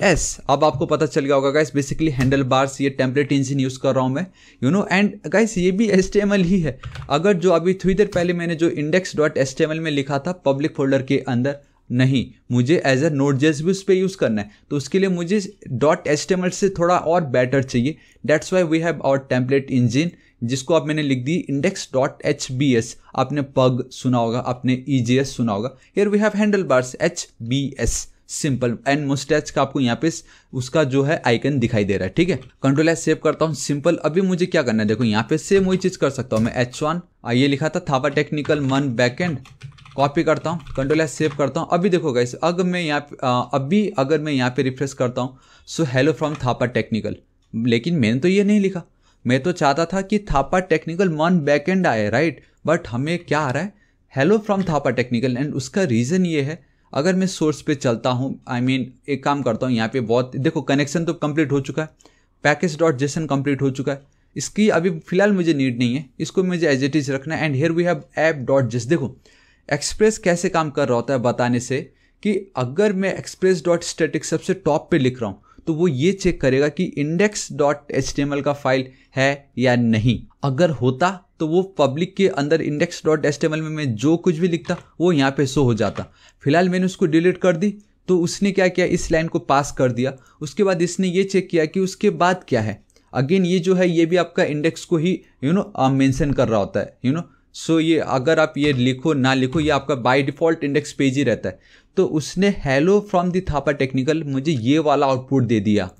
यस अब आपको पता चल गया होगा गाइस बेसिकली हैंडल बार्स ये टेम्पलेट इंजन यूज़ कर रहा हूँ मैं यू नो एंड गाइस ये भी एस ही है अगर जो अभी थोड़ी देर पहले मैंने जो इंडेक्स डॉट एस में लिखा था पब्लिक फोल्डर के अंदर नहीं मुझे एज अ नोट जेस भी उस पर यूज़ करना है तो उसके लिए मुझे डॉट एस से थोड़ा और बेटर चाहिए that's why we have our template engine जिसको आप मैंने लिख दी index dot H B S आपने पग सुना होगा आपने ई जी एस सुना होगा here we have handlebars H B S simple and mustache का आपको यहाँ पे उसका जो है आइकन दिखाई दे रहा है ठीक है कंट्रोल एस सेव करता हूँ सिंपल अभी मुझे क्या करना है देखो यहाँ पे सेम वही चीज कर सकता हूँ मैं एच वन ये लिखा था थापा टेक्निकल मन बैकेंड कॉपी करता हूँ कंट्रोल एस सेव करता हूँ अभी देखो गाइस अगर मैं यहाँ अभी अगर मैं यहाँ पे रिफ्रेश करता हूँ so hello from Thapa technical लेकिन मैंने तो ये नहीं लिखा मैं तो चाहता था कि थापा टेक्निकल मन बैकेंड आए राइट बट हमें क्या आ रहा है hello from Thapa technical and उसका रीज़न ये है अगर मैं सोर्स पे चलता हूँ आई मीन एक काम करता हूँ यहाँ पे बहुत देखो कनेक्शन तो कंप्लीट हो चुका है पैकेज डॉट जेसन कंप्लीट हो चुका है इसकी अभी फिलहाल मुझे नीड नहीं है इसको मुझे एज इट इज रखना है and here we have app dot जिस देखो एक्सप्रेस कैसे काम कर रहा होता है बताने से कि अगर मैं एक्सप्रेस डॉट स्टेटिक सबसे टॉप पे लिख रहा हूँ तो वो ये चेक करेगा कि इंडेक्स डॉट एच का फाइल है या नहीं अगर होता तो वो पब्लिक के अंदर इंडेक्स डॉट एस में मैं जो कुछ भी लिखता वो यहाँ पे शो हो जाता फिलहाल मैंने उसको डिलीट कर दी तो उसने क्या किया इस लाइन को पास कर दिया उसके बाद इसने ये चेक किया कि उसके बाद क्या है अगेन ये जो है ये भी आपका इंडेक्स को ही यू नो मेंशन कर रहा होता है यू नो सो ये अगर आप ये लिखो ना लिखो ये आपका बाय डिफ़ॉल्ट इंडेक्स पेज ही रहता है तो उसने hello from the Thapa technical मुझे ये वाला आउटपुट दे दिया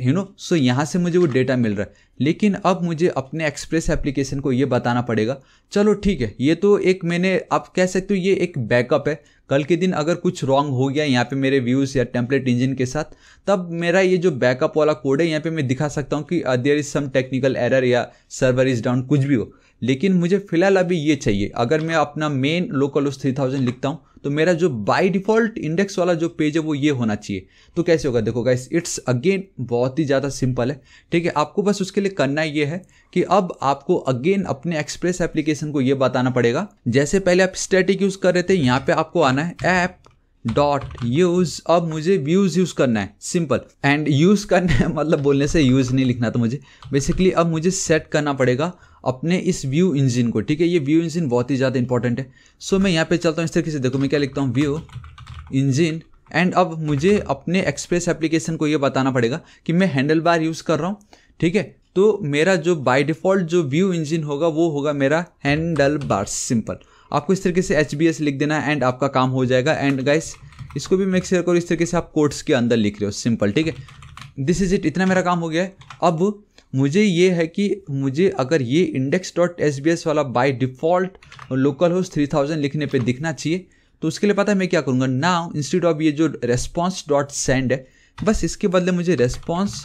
यू नो सो यहाँ से मुझे वो डेटा मिल रहा है लेकिन अब मुझे अपने एक्सप्रेस एप्लीकेशन को ये बताना पड़ेगा चलो ठीक है ये तो एक मैंने आप कह सकते हो ये एक बैकअप है कल के दिन अगर कुछ रॉन्ग हो गया यहाँ पे मेरे व्यूज़ या टेम्पलेट इंजन के साथ तब मेरा ये जो बैकअप वाला कोड है यहाँ पे मैं दिखा सकता हूँ कि there is some technical error या सर्वर इज़ डाउन कुछ भी हो लेकिन मुझे फिलहाल अभी ये चाहिए अगर मैं अपना मेन लोकल उस थ्री थाउजेंड लिखता हूँ तो मेरा जो बाई डिफॉल्ट इंडेक्स वाला जो पेज है वो ये होना चाहिए तो कैसे होगा देखो गाइस इट्स अगेन बहुत ही ज़्यादा सिंपल है ठीक है आपको बस उसके लिए करना ये है कि अब आपको अगेन अपने एक्सप्रेस एप्लीकेशन को ये बताना पड़ेगा जैसे पहले आप स्टैटिक यूज़ कर रहे थे यहाँ पे आपको आना है ऐप डॉट यूज अब मुझे व्यूज यूज करना है सिंपल एंड यूज करना है मतलब बोलने से यूज नहीं लिखना था तो मुझे बेसिकली अब मुझे सेट करना पड़ेगा अपने इस व्यू इंजिन को ठीक है ये व्यू इंजिन बहुत ही ज़्यादा इंपॉर्टेंट है सो so, मैं यहाँ पे चलता हूँ इस तरीके से देखो मैं क्या लिखता हूँ व्यू इंजिन एंड अब मुझे अपने एक्सप्रेस एप्लीकेशन को ये बताना पड़ेगा कि मैं हैंडल बार यूज़ कर रहा हूँ ठीक है तो मेरा जो बाय डिफ़ॉल्ट जो व्यू इंजिन होगा वो होगा मेरा हैंडल बार सिंपल आपको इस तरीके से एच बी एस लिख देना है एंड आपका काम हो जाएगा एंड गाइस इसको भी मेक श्योर करो इस तरीके से आप कोर्ट्स के अंदर लिख रहे हो सिंपल ठीक है दिस इज इट इतना मेरा काम हो गया है अब मुझे ये है कि मुझे अगर ये index dot S B S वाला by default localhost three thousand लिखने पे दिखना चाहिए तो उसके लिए पता है मैं क्या करूँगा नाउ इंस्टीट्यूट ऑफ ये जो रेस्पॉन्स डॉट सेंड है बस इसके बदले मुझे रेस्पॉन्स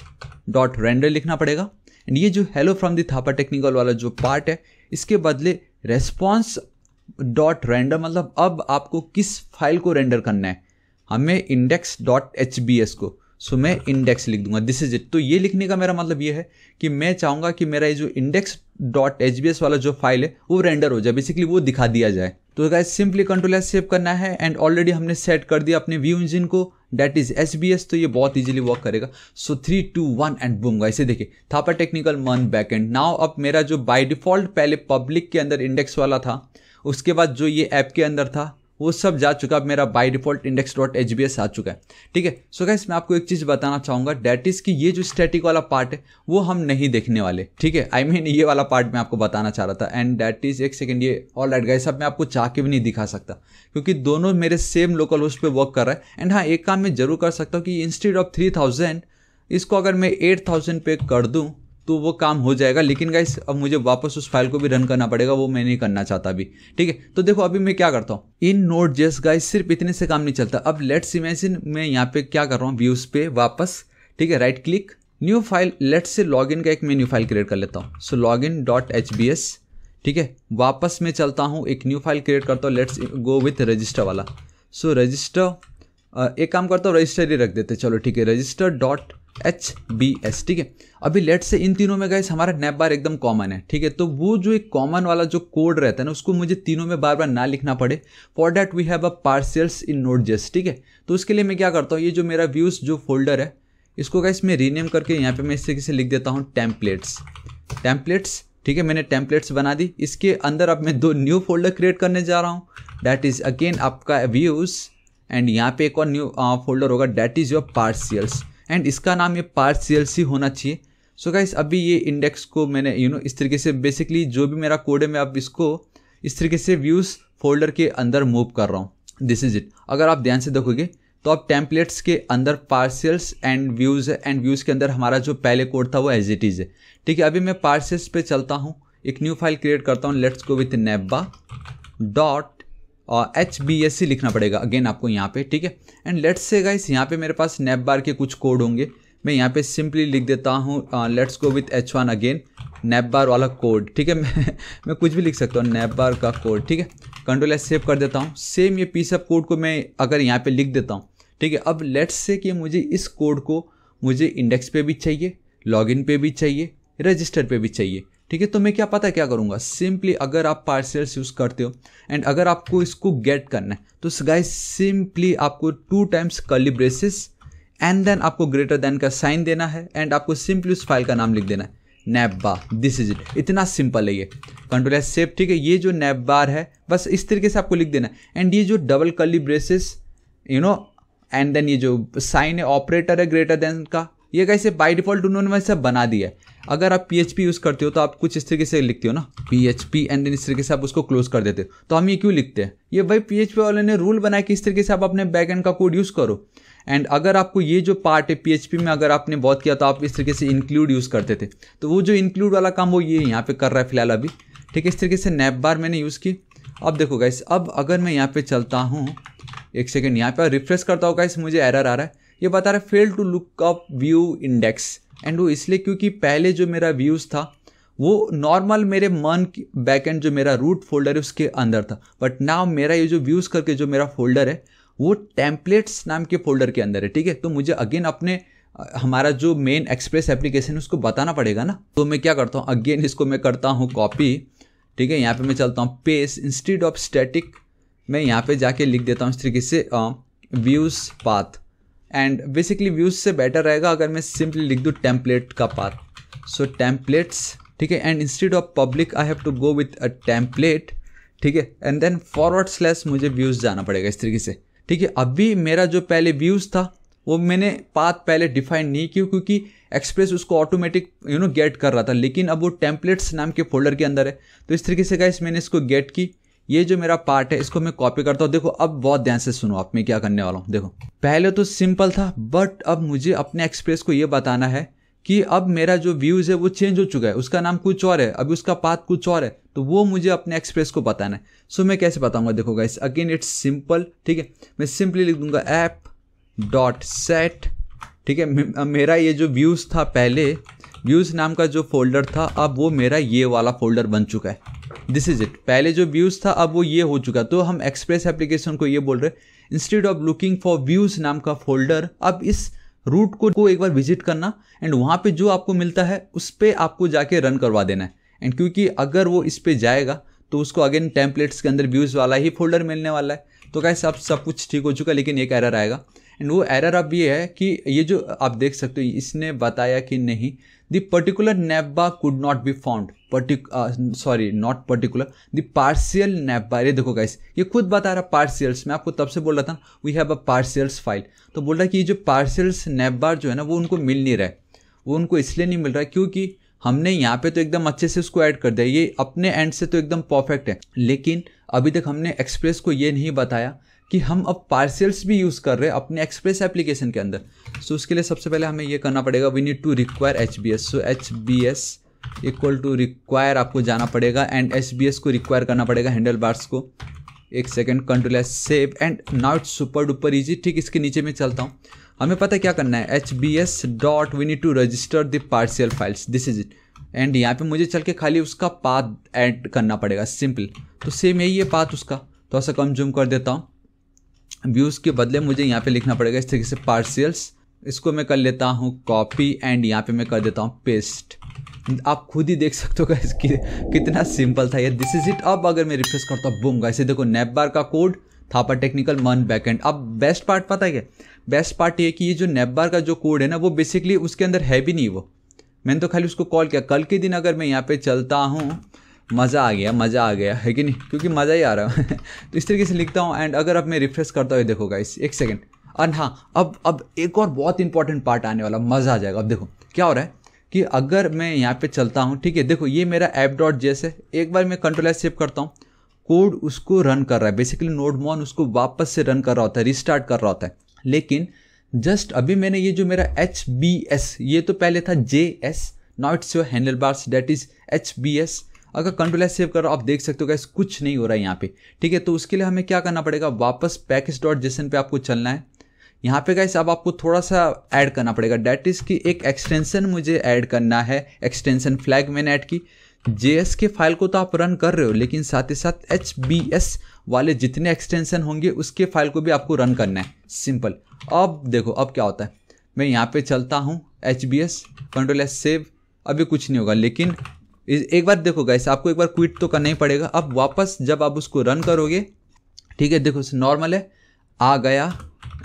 डॉट रेंडर लिखना पड़ेगा एंड ये जो hello from the Thapa technical वाला जो पार्ट है इसके बदले रेस्पॉन्स डॉट रेंडर मतलब अब आपको किस फाइल को रेंडर करना है हमें index dot H B S को सो मैं इंडेक्स लिख दूंगा दिस इज इट तो ये लिखने का मेरा मतलब ये है कि मैं चाहूंगा कि मेरा ये जो index dot H B S वाला जो फाइल है वो रेंडर हो जाए बेसिकली वो दिखा दिया जाए तो guys simply control S save करना है एंड ऑलरेडी हमने सेट कर दिया अपने व्यू इंजिन को that is S B S तो ये बहुत ईजिली वर्क करेगा so three two one and boom इसे देखिए थापा टेक्निकल मन बैक एंड नाउ अब मेरा जो बाई डिफॉल्ट पहले पब्लिक के अंदर इंडेक्स वाला था उसके बाद जो ये ऐप के अंदर था वो सब जा चुका अब मेरा by default index dot H B S आ चुका है ठीक है सो गैस मैं आपको एक चीज़ बताना चाहूँगा डैट इज़ कि ये जो स्टैटिक वाला पार्ट है वो हम नहीं देखने वाले ठीक है आई I मीन mean, ये वाला पार्ट मैं आपको बताना चाह रहा था एंड डैट इज़ एक सेकेंड ये ऑल राइट गाइस अब मैं आपको चाह के भी नहीं दिखा सकता क्योंकि दोनों मेरे सेम लोकल होस्ट पर वर्क कर रहा है एंड हाँ एक काम मैं जरूर कर सकता हूँ कि इंस्टेड ऑफ थ्री थाउजेंड इसको अगर मैं एट थाउजेंड पे कर दूँ तो वो काम हो जाएगा लेकिन गाइस अब मुझे वापस उस फाइल को भी रन करना पड़ेगा वो मैं नहीं करना चाहता अभी ठीक है तो देखो अभी मैं क्या करता हूँ इन नोट जेस गाइस सिर्फ इतने से काम नहीं चलता अब लेट्स इमेजिन मैं यहाँ पे क्या कर रहा हूँ व्यूज पे वापस ठीक है राइट क्लिक न्यू फाइल लेट से इन का एक मैं न्यू फाइल क्रिएट कर लेता हूँ so login dot H B S ठीक है वापस मैं चलता हूँ एक न्यू फाइल क्रिएट करता हूँ लेट्स गो विथ रजिस्टर वाला सो रजिस्टर एक काम करता हूँ रजिस्टर ही रख देते चलो ठीक है register dot H B S ठीक है अभी लेट से इन तीनों में गए हमारा नैप बार एकदम कॉमन है ठीक है तो वो जो एक कॉमन वाला जो कोड रहता है ना उसको मुझे तीनों में बार बार ना लिखना पड़े for that we have a partials in Node JS ठीक है तो उसके लिए मैं क्या करता हूँ ये जो मेरा व्यूज़ जो फोल्डर है इसको गए इसमें रीनेम करके यहाँ पे मैं इस तरीके से लिख देता हूँ टेम्पलेट्स टेम्पलेट्स ठीक है मैंने टेम्पलेट्स बना दी इसके अंदर अब मैं दो न्यू फोल्डर क्रिएट करने जा रहा हूँ डैट इज़ अगेन आपका व्यूज़ एंड यहाँ पे एक और न्यू फोल्डर uh, होगा that is your partials and इसका नाम ये पार्सियल्स ही होना चाहिए सो so गाइस अभी ये इंडेक्स को मैंने यू नो इस तरीके से बेसिकली जो भी मेरा कोड है मैं अब इसको इस तरीके से व्यूज़ फोल्डर के अंदर मूव कर रहा हूँ दिस इज़ इट अगर आप ध्यान से देखोगे तो आप टेम्पलेट्स के अंदर partials and views and views के अंदर हमारा जो पहले कोड था वो एज इट इज़ है ठीक है अभी मैं पार्सियल्स पे चलता हूँ एक न्यू फाइल क्रिएट करता हूँ let's go with navbar dot H B S सी लिखना पड़ेगा अगेन आपको यहाँ पे ठीक है एंड लेट्स से गाइस यहाँ पे मेरे पास नैप बार के कुछ कोड होंगे मैं यहाँ पे सिंपली लिख देता हूँ let's go with H one again navbar वाला कोड ठीक है मैं मैं कुछ भी लिख सकता हूँ नैप बार का कोड ठीक है कंट्रोल एस सेव कर देता हूँ सेम ये पीस ऑफ कोड को मैं अगर यहाँ पर लिख देता हूँ ठीक है अब लेट्स से कि मुझे इस कोड को मुझे इंडेक्स पे भी चाहिए लॉगिन पे भी चाहिए रजिस्टर पे भी चाहिए ठीक है तो मैं क्या पता है क्या करूँगा सिंपली अगर आप पार्सल्स यूज़ करते हो एंड अगर आपको इसको गेट करना है तो गाइस सिंपली आपको two times curly braces and then आपको ग्रेटर देन का साइन देना है एंड आपको सिंपली उस फाइल का नाम लिख देना है नैबा दिस इज इट इतना सिंपल है ये कंट्रोल है सेफ ठीक है ये जो नैब बार है बस इस तरीके से आपको लिख देना है एंड ये जो double curly braces you know and then ये जो साइन है ऑपरेटर है ग्रेटर देन का ये कैसे बाई डिफॉल्ट उन्होंने वैसे बना दिया है अगर आप पी यूज़ करते हो तो आप कुछ इस तरीके से लिखते हो ना पी एच पी एंड इस तरीके से आप उसको क्लोज कर देते हो तो हम ये क्यों लिखते हैं ये भाई पी वाले ने रूल बनाया कि इस तरीके से आप अपने बैक एंड का कोड यूज़ करो एंड अगर आपको ये जो पार्ट है पी में अगर आपने बहुत किया तो आप इस तरीके से इंक्लूड यूज़ करते थे तो वो जो इंक्लूड वाला काम वो ये यहाँ पर कर रहा है फिलहाल अभी ठीक है इस तरीके से नैप बार मैंने यूज़ की अब देखो गाइस अब अगर मैं यहाँ पे चलता हूँ एक सेकेंड यहाँ पर रिफ्रेश करता हूँ गाइस मुझे एरर आ रहा है ये बता रहा है fail to look up view index and वो इसलिए क्योंकि पहले जो मेरा व्यूज़ था वो नॉर्मल मेरे मन बैक एंड जो मेरा रूट फोल्डर है उसके अंदर था बट नाउ मेरा ये जो व्यूज़ करके जो मेरा फोल्डर है वो टेम्पलेट्स नाम के फोल्डर के अंदर है ठीक है तो मुझे अगेन अपने हमारा जो मेन एक्सप्रेस एप्लीकेशन है उसको बताना पड़ेगा ना तो मैं क्या करता हूँ अगेन इसको मैं करता हूँ कॉपी ठीक है यहाँ पे मैं चलता हूँ पेस इंस्टीड ऑफ स्टैटिक मैं यहाँ पे जाके लिख देता हूँ इस तरीके से views path and basically views से बेटर रहेगा अगर मैं सिंपली लिख दूँ टेम्पलेट का पाथ सो टेम्पलेट्स ठीक है and instead of public I have to go with a template ठीक है एंड देन फॉरवर्ड स्लैस मुझे व्यूज़ जाना पड़ेगा इस तरीके से ठीक है अभी मेरा जो पहले व्यूज़ था वो मैंने पाथ पहले डिफाइन नहीं किया क्योंकि एक्सप्रेस उसको ऑटोमेटिक यू नो गेट कर रहा था लेकिन अब वो टेम्पलेट्स नाम के फोल्डर के अंदर है तो इस तरीके से गाइस मैंने इसको गेट की ये जो मेरा पार्ट है इसको मैं कॉपी करता हूँ देखो अब बहुत ध्यान से सुनो आप मैं क्या करने वाला हूँ देखो पहले तो सिंपल था बट अब मुझे अपने एक्सप्रेस को ये बताना है कि अब मेरा जो व्यूज़ है वो चेंज हो चुका है उसका नाम कुछ और है अभी उसका पाथ कुछ और है तो वो मुझे अपने एक्सप्रेस को बताना है सो मैं कैसे बताऊंगा देखो गाइस अगेन इट्स सिंपल ठीक है मैं सिंपली लिख दूंगा ऐप डॉट सेट ठीक है मेरा ये जो व्यूज़ था पहले व्यूज़ नाम का जो फोल्डर था अब वो मेरा ये वाला फोल्डर बन चुका है दिस इज इट पहले जो व्यूज़ था अब वो ये हो चुका तो हम एक्सप्रेस एप्लीकेशन को ये बोल रहे instead of looking for views नाम का फोल्डर अब इस रूट को, को एक बार विजिट करना एंड वहाँ पे जो आपको मिलता है उस पर आपको जाके रन करवा देना है एंड क्योंकि अगर वो इस पर जाएगा तो उसको अगेन टेम्पलेट्स के अंदर व्यूज़ वाला ही फोल्डर मिलने वाला है तो क्या सब सब कुछ ठीक हो चुका है लेकिन एक एरर आएगा एंड वो एरर अब ये है कि ये जो आप देख सकते हो इसने बताया कि नहीं the particular navbar could not be found Partic sorry not particular particular the partial ये देखो dekho ये खुद बता रहा raha मैं आपको तब से बोल रहा था we have a a partials तो बोल रहा है कि ये जो पार्शियल्स नैप जो है ना वो उनको मिल नहीं रहा है वो उनको इसलिए नहीं मिल रहा क्योंकि हमने यहाँ पे तो एकदम अच्छे से उसको ऐड कर दिया ये अपने एंड से तो एकदम परफेक्ट है लेकिन अभी तक हमने एक्सप्रेस को ये नहीं बताया कि हम अब पार्सल्स भी यूज़ कर रहे हैं अपने एक्सप्रेस एप्लीकेशन के अंदर सो so, उसके लिए सबसे पहले हमें ये करना पड़ेगा we need to require H B S so H B S equal to require आपको जाना पड़ेगा एंड एच बी एस को रिक्वायर करना पड़ेगा हैंडल बार्स को एक second control S save and now it's super duper easy ठीक इसके नीचे में चलता हूँ हमें पता है क्या करना है H B S dot we need to register the partial files this is it and यहाँ पे मुझे चल के खाली उसका पाथ ऐड करना पड़ेगा सिंपल तो सेम यही है पाथ उसका थोड़ा तो सा कम जूम कर देता हूँ व्यूज़ के बदले मुझे यहाँ पे लिखना पड़ेगा इस तरीके से पार्सियल्स इसको मैं कर लेता हूँ कॉपी एंड यहाँ पे मैं कर देता हूँ पेस्ट आप खुद ही देख सकते हो इसकी कितना सिंपल था ये दिस इज इट अब अगर मैं रिफ्रेश करता हूँ बुम ऐसे देखो नेप बार का कोड थापा टेक्निकल मन बैक एंड अब बेस्ट पार्ट पता है क्या बेस्ट पार्ट ये कि ये जो नेप बार का जो कोड है ना वो बेसिकली उसके अंदर है भी नहीं वो मैंने तो खाली उसको कॉल किया कल के दिन अगर मैं यहाँ पे चलता हूँ मज़ा आ गया मज़ा आ गया है कि नहीं क्योंकि मज़ा ही आ रहा है तो इस तरीके से लिखता हूँ एंड अगर अब मैं रिफ्रेश करता हुआ देखोगा इस एक सेकेंड एंड हाँ अब अब एक और बहुत इंपॉर्टेंट पार्ट आने वाला मज़ा आ जाएगा अब देखो क्या हो रहा है कि अगर मैं यहाँ पे चलता हूँ ठीक है देखो ये मेरा ऐप डॉट जेस है एक बार मैं कंट्रोल एस सेव करता हूँ कोड उसको रन कर रहा है बेसिकली नोड मॉन उसको वापस से रन कर रहा होता है रिस्टार्ट कर रहा होता है लेकिन जस्ट अभी मैंने ये जो मेरा एच बी एस ये तो पहले था J S not your handlebars that is H B S अगर कंट्रोल सेव करो आप देख सकते हो गैस कुछ नहीं हो रहा है यहाँ पे ठीक है तो उसके लिए हमें क्या करना पड़ेगा वापस पैकेज डॉट जेसन पे आपको चलना है यहाँ पे गैस अब आपको थोड़ा सा ऐड करना पड़ेगा डैट इज़ की एक एक्सटेंशन मुझे ऐड करना है एक्सटेंशन फ्लैग मैंने ऐड की जे के फाइल को तो आप रन कर रहे हो लेकिन साथ ही साथ एच वाले जितने एक्सटेंशन होंगे उसके फाइल को भी आपको रन करना है सिंपल अब देखो अब क्या होता है मैं यहाँ पे चलता हूँ H B S control S save अभी कुछ नहीं होगा लेकिन एक बार देखो गाइस आपको एक बार क्विट तो करना ही पड़ेगा अब वापस जब आप उसको रन करोगे ठीक है देखो नॉर्मल है आ गया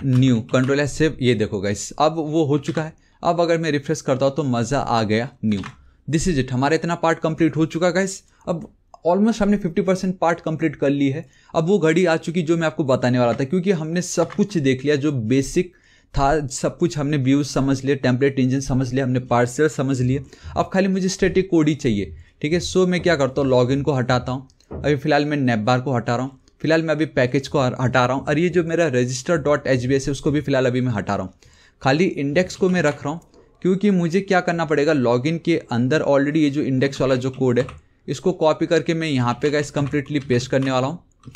न्यू कंट्रोल है सिर्फ ये देखो गाइस अब वो हो चुका है अब अगर मैं रिफ्रेश करता हूँ तो मज़ा आ गया न्यू दिस इज इट हमारा इतना पार्ट कंप्लीट हो चुका गाइस अब ऑलमोस्ट हमने 50 परसेंट पार्ट कंप्लीट कर ली है अब वो घड़ी आ चुकी जो मैं आपको बताने वाला था क्योंकि हमने सब कुछ देख लिया जो बेसिक था सब कुछ हमने व्यूज समझ लिए टेम्पलेट इंजन समझ लिया हमने पार्सल समझ लिए अब खाली मुझे स्टेटिक कोड ही चाहिए ठीक है सो मैं क्या करता हूँ लॉगिन को हटाता हूँ अभी फ़िलहाल मैं नेप बार को हटा रहा हूँ फिलहाल मैं अभी पैकेज को हटा रहा हूँ और ये जो मेरा register dot H B S है उसको भी फिलहाल अभी मैं हटा रहा हूँ खाली इंडेक्स को मैं रख रहा हूँ क्योंकि मुझे क्या करना पड़ेगा लॉगिन के अंदर ऑलरेडी ये जो इंडेक्स वाला जो कोड है इसको कॉपी करके मैं यहाँ पे का इस कम्प्लीटली पेस्ट करने वाला हूँ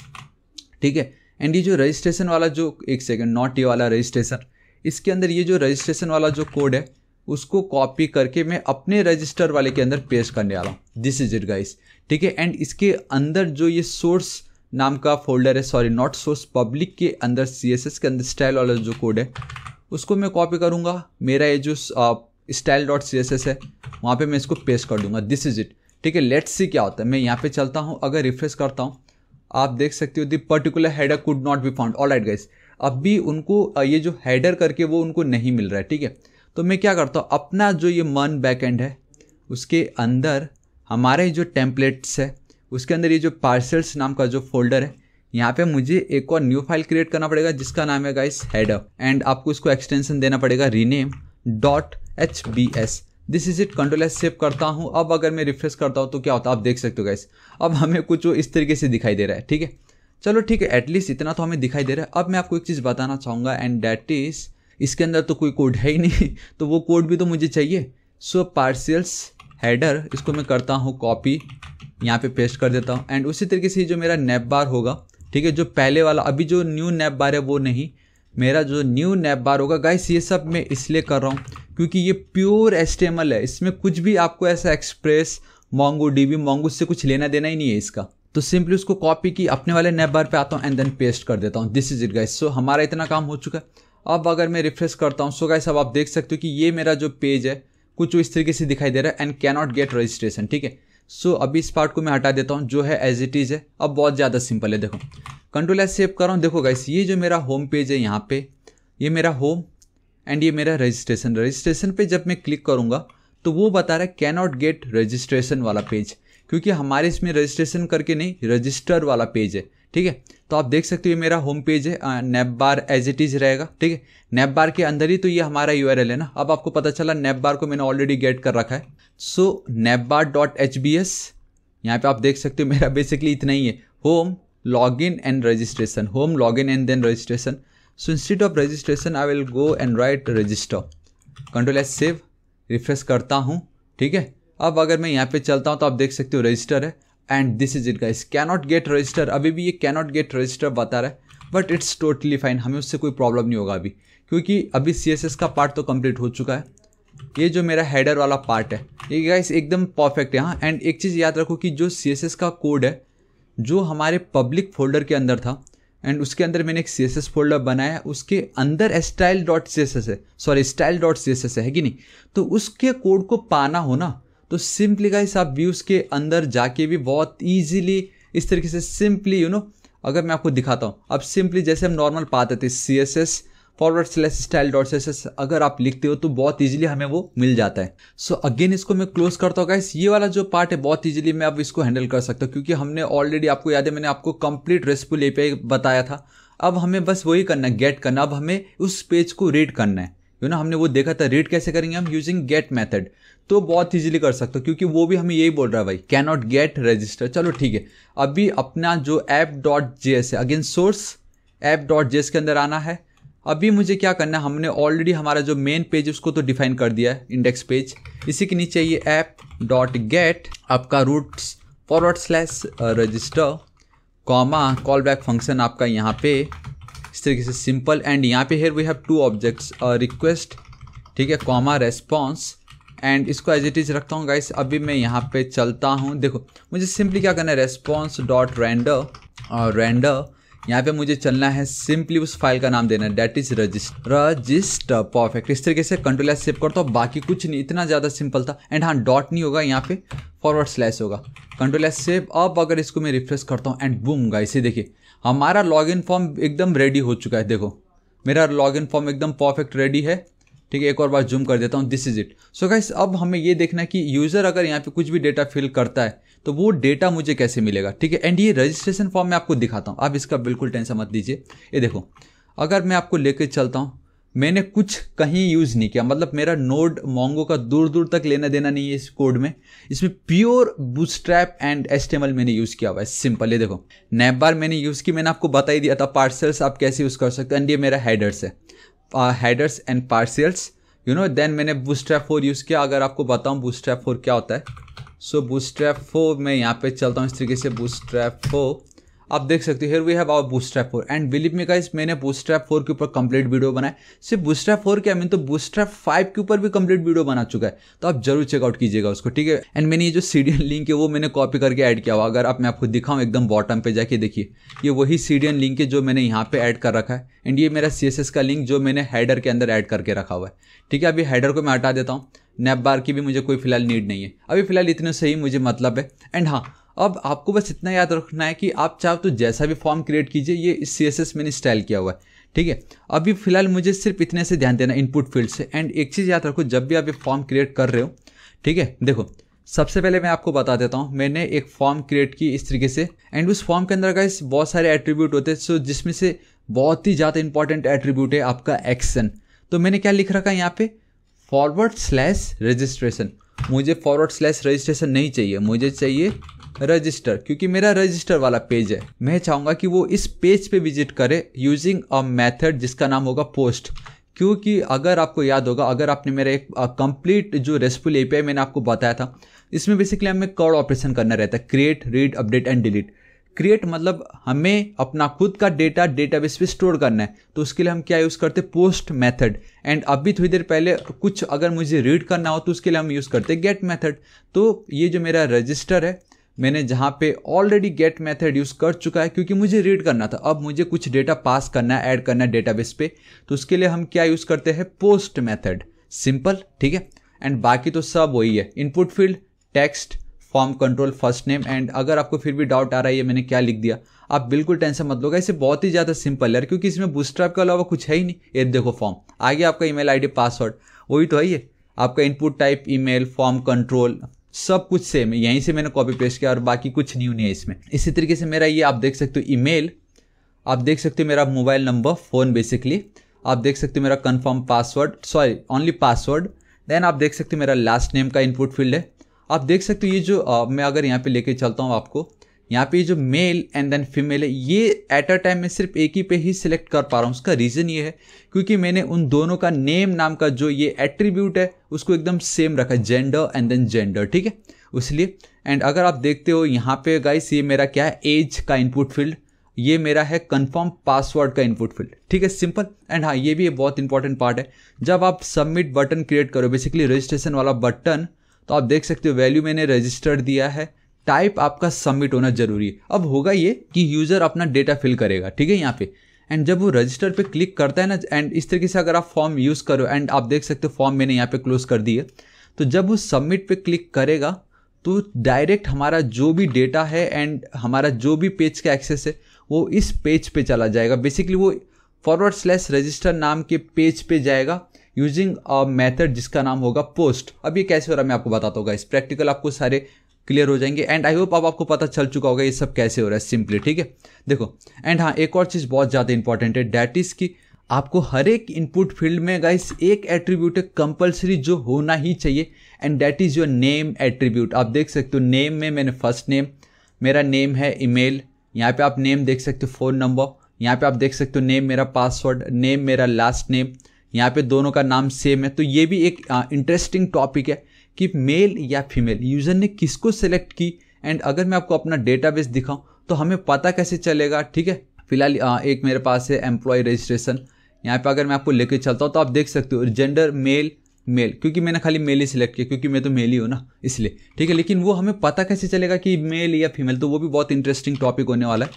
ठीक है एंड ये जो रजिस्ट्रेशन वाला जो एक सेकेंड नॉट ये वाला रजिस्ट्रेशन इसके अंदर ये जो रजिस्ट्रेशन वाला जो कोड है उसको कॉपी करके मैं अपने रजिस्टर वाले के अंदर पेस्ट करने वाला हूँ दिस इज इट गाइस ठीक है एंड इसके अंदर जो ये सोर्स नाम का फोल्डर है सॉरी नॉट सोर्स पब्लिक के अंदर सी के अंदर स्टाइल वाला जो कोड है उसको मैं कॉपी करूँगा मेरा ये जो स्टाइल डॉट सी है वहाँ पर मैं इसको पेस्ट कर दूँगा दिस इज इट ठीक है लेट्स सी क्या होता है मैं यहाँ पे चलता हूँ अगर रिफ्रेश करता हूँ आप देख सकते हो the particular header could not be found all right guys अब भी उनको ये जो हैडर करके वो उनको नहीं मिल रहा है ठीक है तो मैं क्या करता हूँ अपना जो ये मन बैक एंड है उसके अंदर हमारे जो टेम्पलेट्स है उसके अंदर ये जो पार्सल्स नाम का जो फोल्डर है यहाँ पे मुझे एक और न्यू फाइल क्रिएट करना पड़ेगा जिसका नाम है गाइस हेडर एंड आपको इसको एक्सटेंशन देना पड़ेगा rename dot H B S this is it control S save करता हूँ अब अगर मैं रिफ्रेश करता हूँ तो क्या होता है आप देख सकते हो गाइस अब हमें कुछ इस तरीके से दिखाई दे रहा है ठीक है चलो ठीक है एटलीस्ट इतना तो हमें दिखाई दे रहा है अब मैं आपको एक चीज़ बताना चाहूँगा एंड डैट इज़ इसके अंदर तो कोई कोड है ही नहीं तो वो कोड भी तो मुझे चाहिए सो पार्सियल्स हैडर इसको मैं करता हूँ कॉपी यहाँ पे पेस्ट कर देता हूँ एंड उसी तरीके से जो मेरा नैप बार होगा ठीक है जो पहले वाला अभी जो न्यू नैप बार है वो नहीं मेरा जो न्यू नैप बार होगा गाइस ये सब मैं इसलिए कर रहा हूँ क्योंकि ये प्योर एस है इसमें कुछ भी आपको ऐसा एक्सप्रेस मोंगो डी बी से कुछ लेना देना ही नहीं है इसका तो सिंपली उसको कॉपी की अपने वाले नेबर बार पर आता हूँ एंड देन पेस्ट कर देता हूँ this is it guys so हमारा इतना काम हो चुका है अब अगर मैं रिफ्रेश करता हूँ सो गाइस अब आप देख सकते हो कि ये मेरा जो पेज है कुछ इस तरीके से दिखाई दे रहा है एंड कैनॉट गेट रजिस्ट्रेशन ठीक है सो so, अभी इस पार्ट को मैं हटा देता हूँ जो है एज इट इज़ है अब बहुत ज़्यादा सिंपल है देखो कंट्रोल एस सेव कर रहा हूँ देखो गाइस ये जो मेरा होम पेज है यहाँ पे ये मेरा होम एंड ये मेरा रजिस्ट्रेशन रजिस्ट्रेशन पे जब मैं क्लिक करूँगा तो वो बता रहा है कैनॉट गेट रजिस्ट्रेशन वाला पेज क्योंकि हमारे इसमें रजिस्ट्रेशन करके नहीं रजिस्टर वाला पेज है ठीक है तो आप देख सकते हो ये मेरा होम पेज है navbar as it is रहेगा ठीक है नेप बार के अंदर ही तो ये हमारा यू है ना अब आपको पता चला नेप बार को मैंने ऑलरेडी गेट कर रखा है so navbar dot H B S यहाँ पर आप देख सकते हो मेरा बेसिकली इतना ही है home login and registration home login and then registration so instead of registration I will go and write register control S save refresh करता हूँ ठीक है अब अगर मैं यहाँ पे चलता हूँ तो आप देख सकते हो रजिस्टर है and this is it guys cannot get register अभी भी ये कैनॉट गेट रजिस्टर बता रहा है बट इट्स टोटली फाइन हमें उससे कोई प्रॉब्लम नहीं होगा अभी क्योंकि अभी सी का पार्ट तो कम्प्लीट हो चुका है ये जो मेरा हेडर वाला पार्ट है ये गाइस एकदम परफेक्ट है हाँ एंड एक चीज़ याद रखो कि जो सी का कोड है जो हमारे पब्लिक फोल्डर के अंदर था एंड उसके अंदर मैंने एक सी एस एस फोल्डर बनाया उसके अंदर style dot C S S है sorry style dot C S S है कि नहीं तो उसके कोड को पाना हो ना तो सिंपली गाइस आप व्यूज़ के अंदर जाके भी बहुत ईजिली इस तरीके से सिंपली यू नो अगर मैं आपको दिखाता हूँ अब सिंपली जैसे हम नॉर्मल पाते थे C S S forward slash style dot C S S अगर आप लिखते हो तो बहुत ईजिली हमें वो मिल जाता है सो so, अगेन इसको मैं क्लोज करता हूँ गाइस ये वाला जो पार्ट है बहुत ईजिली मैं अब इसको हैंडल कर सकता हूँ क्योंकि हमने ऑलरेडी आपको याद है मैंने आपको कंप्लीट ले पे बताया था अब हमें बस वही करना है गेट करना अब हमें उस पेज को रीड करना है यू ना हमने वो देखा था रीड कैसे करेंगे हम यूजिंग गेट मेथड तो बहुत ईजिली कर सकते हो क्योंकि वो भी हमें यही बोल रहा है भाई कैन नॉट गेट रजिस्टर चलो ठीक है अभी अपना जो ऐप डॉट जे एस है again source app dot J S के अंदर आना है अभी मुझे क्या करना है हमने ऑलरेडी हमारा जो मेन पेज उसको तो डिफाइन कर दिया है इंडेक्स पेज इसी के नीचे ये ऐप डॉट गेट आपका route forward slash register comma call back function आपका यहाँ पे इस तरीके से सिंपल एंड यहाँ पे here we have two objects request ठीक है कॉमा रेस्पॉन्स एंड इसको एज इट इज़ रखता हूँ गाइस अभी मैं यहाँ पे चलता हूँ देखो मुझे सिंपली क्या करना है रेस्पॉन्स डॉट रेंडर और रेंडर यहाँ पे मुझे चलना है सिंपली उस फाइल का नाम देना है that is register register perfect इस तरीके से कंट्रोल एस सेव करता हूँ बाकी कुछ नहीं इतना ज़्यादा सिंपल था एंड हाँ डॉट नहीं होगा यहाँ पे फॉरवर्ड स्लैश होगा कंट्रोल एस सेव अब अगर इसको मैं रिफ्रेश करता हूँ एंड बूम गाइस ये देखिए हमारा लॉगिन फॉर्म एकदम रेडी हो चुका है देखो मेरा लॉगिन फॉर्म एकदम परफेक्ट रेडी है ठीक है एक और बार जूम कर देता हूँ this is it so guys अब हमें ये देखना है कि यूज़र अगर यहाँ पे कुछ भी डेटा फिल करता है तो वो डेटा मुझे कैसे मिलेगा ठीक है एंड ये रजिस्ट्रेशन फॉर्म मैं आपको दिखाता हूँ आप इसका बिल्कुल टेंशन मत दीजिए ये देखो अगर मैं आपको लेकर चलता हूँ मैंने कुछ कहीं यूज़ नहीं किया मतलब मेरा नोड मोंगो का दूर दूर तक लेना देना नहीं है इस कोड में इसमें प्योर बूस्ट्रैप एंड एस्टेमल मैंने यूज़ किया हुआ है सिंपल ये देखो नैब बार मैंने यूज़ की मैंने आपको बता ही दिया था पार्सल्स आप कैसे यूज़ कर सकते हैं एंड ये मेरा हैडर्स है headers and parcels you know then मैंने बूस्ट्रैप फोर यूज़ किया अगर आपको बताऊँ बूस्ट्रैप फोर क्या होता है सो बूस्ट्रैप फोर मैं यहाँ पे चलता हूँ इस तरीके से बूस्ट्रैप फोर आप देख सकते हो we have our bootstrap four and believe me guys मैंने बूस्ट्रैप फोर के ऊपर कंप्लीट वीडियो बनाया सिर्फ बूस्ट्रैप फोर के आई मीन तो बूस्ट्रैप फाइव के ऊपर भी कंप्लीट वीडियो बना चुका है तो आप जरूर चेकआउट कीजिएगा उसको ठीक है एंड मैंने ये जो सीडियन लिंक है वो मैंने कॉपी करके ऐड किया हुआ अगर आप मैं आपको दिखाऊँ एकदम बॉटम पे जाके देखिए ये वही सीडियन लिंक है जो मैंने यहाँ पे ऐड कर रखा है एंड ये मेरा सी का लिंक जो मैंने हैडर के अंदर ऐड करके रखा हुआ है ठीक है अभी हैडर को मैं हटा देता हूँ नैप बार की भी मुझे कोई फिलहाल नीड नहीं है अभी फिलहाल इतने से ही मुझे मतलब है एंड हाँ अब आपको बस इतना याद रखना है कि आप चाहो तो जैसा भी फॉर्म क्रिएट कीजिए ये सी एस एस मैंने स्टाइल किया हुआ है ठीक है अभी फिलहाल मुझे सिर्फ इतने से ध्यान देना इनपुट फील्ड से एंड एक चीज़ याद रखो जब भी आप ये फॉर्म क्रिएट कर रहे हो ठीक है देखो सबसे पहले मैं आपको बता देता हूँ मैंने एक फॉर्म क्रिएट की इस तरीके से एंड उस फॉर्म के अंदर का बहुत सारे एट्रीब्यूट होते हैं सो जिसमें से बहुत ही ज़्यादा इंपॉर्टेंट एट्रीब्यूट है आपका एक्शन तो मैंने क्या लिख रखा है यहाँ पे फॉरवर्ड स्लैश रजिस्ट्रेशन मुझे फॉरवर्ड स्लैश रजिस्ट्रेशन नहीं चाहिए मुझे चाहिए रजिस्टर क्योंकि मेरा रजिस्टर वाला पेज है मैं चाहूंगा कि वो इस पेज पे विजिट करे यूजिंग अ मैथड जिसका नाम होगा पोस्ट क्योंकि अगर आपको याद होगा अगर आपने मेरा एक कंप्लीट जो रेस्टफुल एपीआई मैंने आपको बताया था इसमें बेसिकली हमें कर्ड ऑपरेशन करना रहता है create read update and delete create मतलब हमें अपना खुद का डेटा डेटाबेस पे स्टोर करना है तो उसके लिए हम क्या यूज़ करते हैं पोस्ट मेथड एंड अभी थोड़ी देर पहले कुछ अगर मुझे रीड करना हो तो उसके लिए हम यूज़ करते हैं गेट मेथड तो ये जो मेरा रजिस्टर है मैंने जहाँ पे ऑलरेडी गेट मेथड यूज़ कर चुका है क्योंकि मुझे रीड करना था अब मुझे कुछ डेटा पास करना है ऐड करना है डेटाबेस पे तो उसके लिए हम क्या यूज़ करते हैं पोस्ट मेथड सिंपल ठीक है एंड बाकी तो सब वही है input field text form control first name and अगर आपको फिर भी डाउट आ रहा है मैंने क्या लिख दिया आप बिल्कुल टेंशन मत लोगा इसे बहुत ही ज़्यादा सिंपल है क्योंकि इसमें बूस्ट्रैप के अलावा कुछ है ही नहीं ये देखो फॉर्म आगे आपका ईमेल आईडी पासवर्ड वही तो है ये आपका input type email form control सब कुछ सेम है यहीं से मैंने कॉपी पेस्ट किया और बाकी कुछ न्यू नहीं है इसमें इसी तरीके से मेरा ये आप देख सकते हो ईमेल आप देख सकते हो मेरा मोबाइल नंबर फ़ोन बेसिकली आप देख सकते हो मेरा confirm password sorry only password then आप देख सकते हो मेरा लास्ट नेम का इनपुट फील्ड है आप देख सकते हो ये जो आ, मैं अगर यहाँ पे लेके चलता हूँ आपको यहाँ पे जो मेल एंड देन फीमेल है ये एट अ टाइम मैं सिर्फ एक ही पे ही सिलेक्ट कर पा रहा हूँ उसका रीज़न ये है क्योंकि मैंने उन दोनों का नेम नाम का जो ये एट्रीब्यूट है उसको एकदम सेम रखा जेंडर एंड देन जेंडर ठीक है उसलिए एंड अगर आप देखते हो यहाँ पे गाइस ये मेरा क्या है एज का इनपुट फील्ड ये मेरा है कन्फर्म पासवर्ड का इनपुट फील्ड ठीक है सिंपल एंड हाँ ये भी एक बहुत इंपॉर्टेंट पार्ट है जब आप सबमिट बटन क्रिएट करो बेसिकली रजिस्ट्रेशन वाला बटन तो आप देख सकते हो वैल्यू मैंने रजिस्टर्ड दिया है टाइप आपका सबमिट होना जरूरी है अब होगा ये कि यूज़र अपना डेटा फिल करेगा ठीक है यहाँ पे एंड जब वो रजिस्टर पे क्लिक करता है ना एंड इस तरीके से अगर आप फॉर्म यूज़ करो एंड आप देख सकते हो फॉर्म मैंने यहाँ पे क्लोज कर दी है तो जब वो सबमिट पे क्लिक करेगा तो डायरेक्ट हमारा जो भी डेटा है एंड हमारा जो भी पेज का एक्सेस है वो इस पेज पे चला जाएगा बेसिकली वो फॉरवर्ड स्लैश रजिस्टर नाम के पेज पे जाएगा यूजिंग अ मेथड जिसका नाम होगा पोस्ट अब ये कैसे हो रहा है मैं आपको बताता होगा इस प्रैक्टिकल आपको सारे क्लियर हो जाएंगे एंड आई होप अब आपको पता चल चुका होगा ये सब कैसे हो रहा है सिंपली ठीक है देखो एंड हाँ एक और चीज़ बहुत ज़्यादा इंपॉर्टेंट है डैट इज़ कि आपको हर एक इनपुट फील्ड में गाइस एक एट्रीब्यूट कंपलसरी जो होना ही चाहिए and that is your name attribute आप देख सकते हो नेम में मैंने फर्स्ट नेम मेरा नेम है ईमेल यहाँ पे आप नेम देख सकते हो फ़ोन नंबर यहाँ पे आप देख सकते हो नेम मेरा पासवर्ड नेम मेरा लास्ट नेम यहाँ पे दोनों का नाम सेम है तो ये भी एक इंटरेस्टिंग हाँ, टॉपिक है कि मेल या फीमेल यूज़र ने किसको सेलेक्ट की एंड अगर मैं आपको अपना डेटाबेस दिखाऊं तो हमें पता कैसे चलेगा ठीक है फिलहाल एक मेरे पास है एम्प्लॉय रजिस्ट्रेशन यहाँ पे अगर मैं आपको लेके चलता हूँ तो आप देख सकते हो जेंडर मेल मेल क्योंकि मैंने खाली मेल ही सिलेक्ट किया क्योंकि मैं तो मेल ही हूँ ना इसलिए ठीक है लेकिन वो हमें पता कैसे चलेगा कि मेल या फीमेल तो वो भी बहुत इंटरेस्टिंग टॉपिक होने वाला है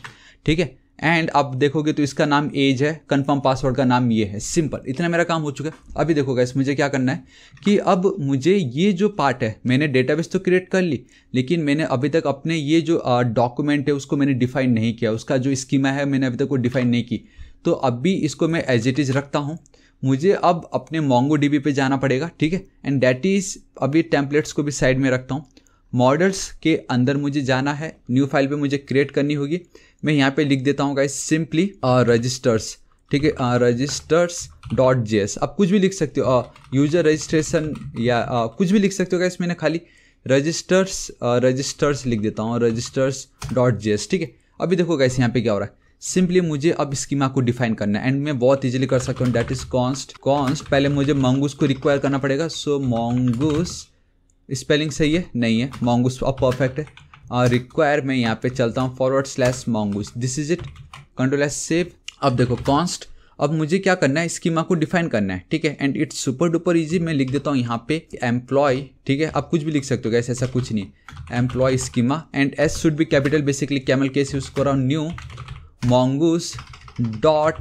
ठीक है एंड आप देखोगे तो इसका नाम एज है कंफर्म पासवर्ड का नाम ये है सिंपल इतना मेरा काम हो चुका है अभी देखोगे इस मुझे क्या करना है कि अब मुझे ये जो पार्ट है मैंने डेटाबेस तो क्रिएट कर ली लेकिन मैंने अभी तक अपने ये जो डॉक्यूमेंट है उसको मैंने डिफाइन नहीं किया उसका जो स्कीमा है मैंने अभी तक वो डिफाइन नहीं की तो अब इसको मैं एज इट इज़ रखता हूँ मुझे अब अपने मोंगो डी पे जाना पड़ेगा ठीक है एंड डैट इज़ अभी टेम्पलेट्स को भी साइड में रखता हूँ मॉडल्स के अंदर मुझे जाना है न्यू फाइल पे मुझे क्रिएट करनी होगी मैं यहाँ पे लिख देता हूँ गाइस सिंपली रजिस्टर्स ठीक है रजिस्टर्स डॉट जे एस आप कुछ भी लिख सकते हो यूजर uh, रजिस्ट्रेशन या आ, uh, कुछ भी लिख सकते हो गाइस मैंने खाली रजिस्टर्स रजिस्टर्स uh, लिख देता हूँ रजिस्टर्स डॉट जे एस ठीक है अभी देखो गाइस यहाँ पे क्या हो रहा है सिंपली मुझे अब स्कीमा को डिफाइन करना है एंड मैं बहुत इजीली कर सकता हूँ डैट इज कॉन्स्ट कॉन्स्ट पहले मुझे मोंगूस को रिक्वायर करना पड़ेगा सो मोंगूस स्पेलिंग सही है नहीं है मोंगूस अब परफेक्ट है और uh, रिक्वायर मैं यहाँ पे चलता हूँ forward slash mongoose this is it control S save अब देखो कॉन्स्ट अब मुझे क्या करना है स्कीमा को डिफाइन करना है ठीक है and it's super duper easy मैं लिख देता हूँ यहाँ पे एम्प्लॉय ठीक है आप कुछ भी लिख सकते हो गैस ऐसा कुछ नहीं employ schema and S should be capital basically camel case use कर रहा हूँ न्यू मोंगूस डॉट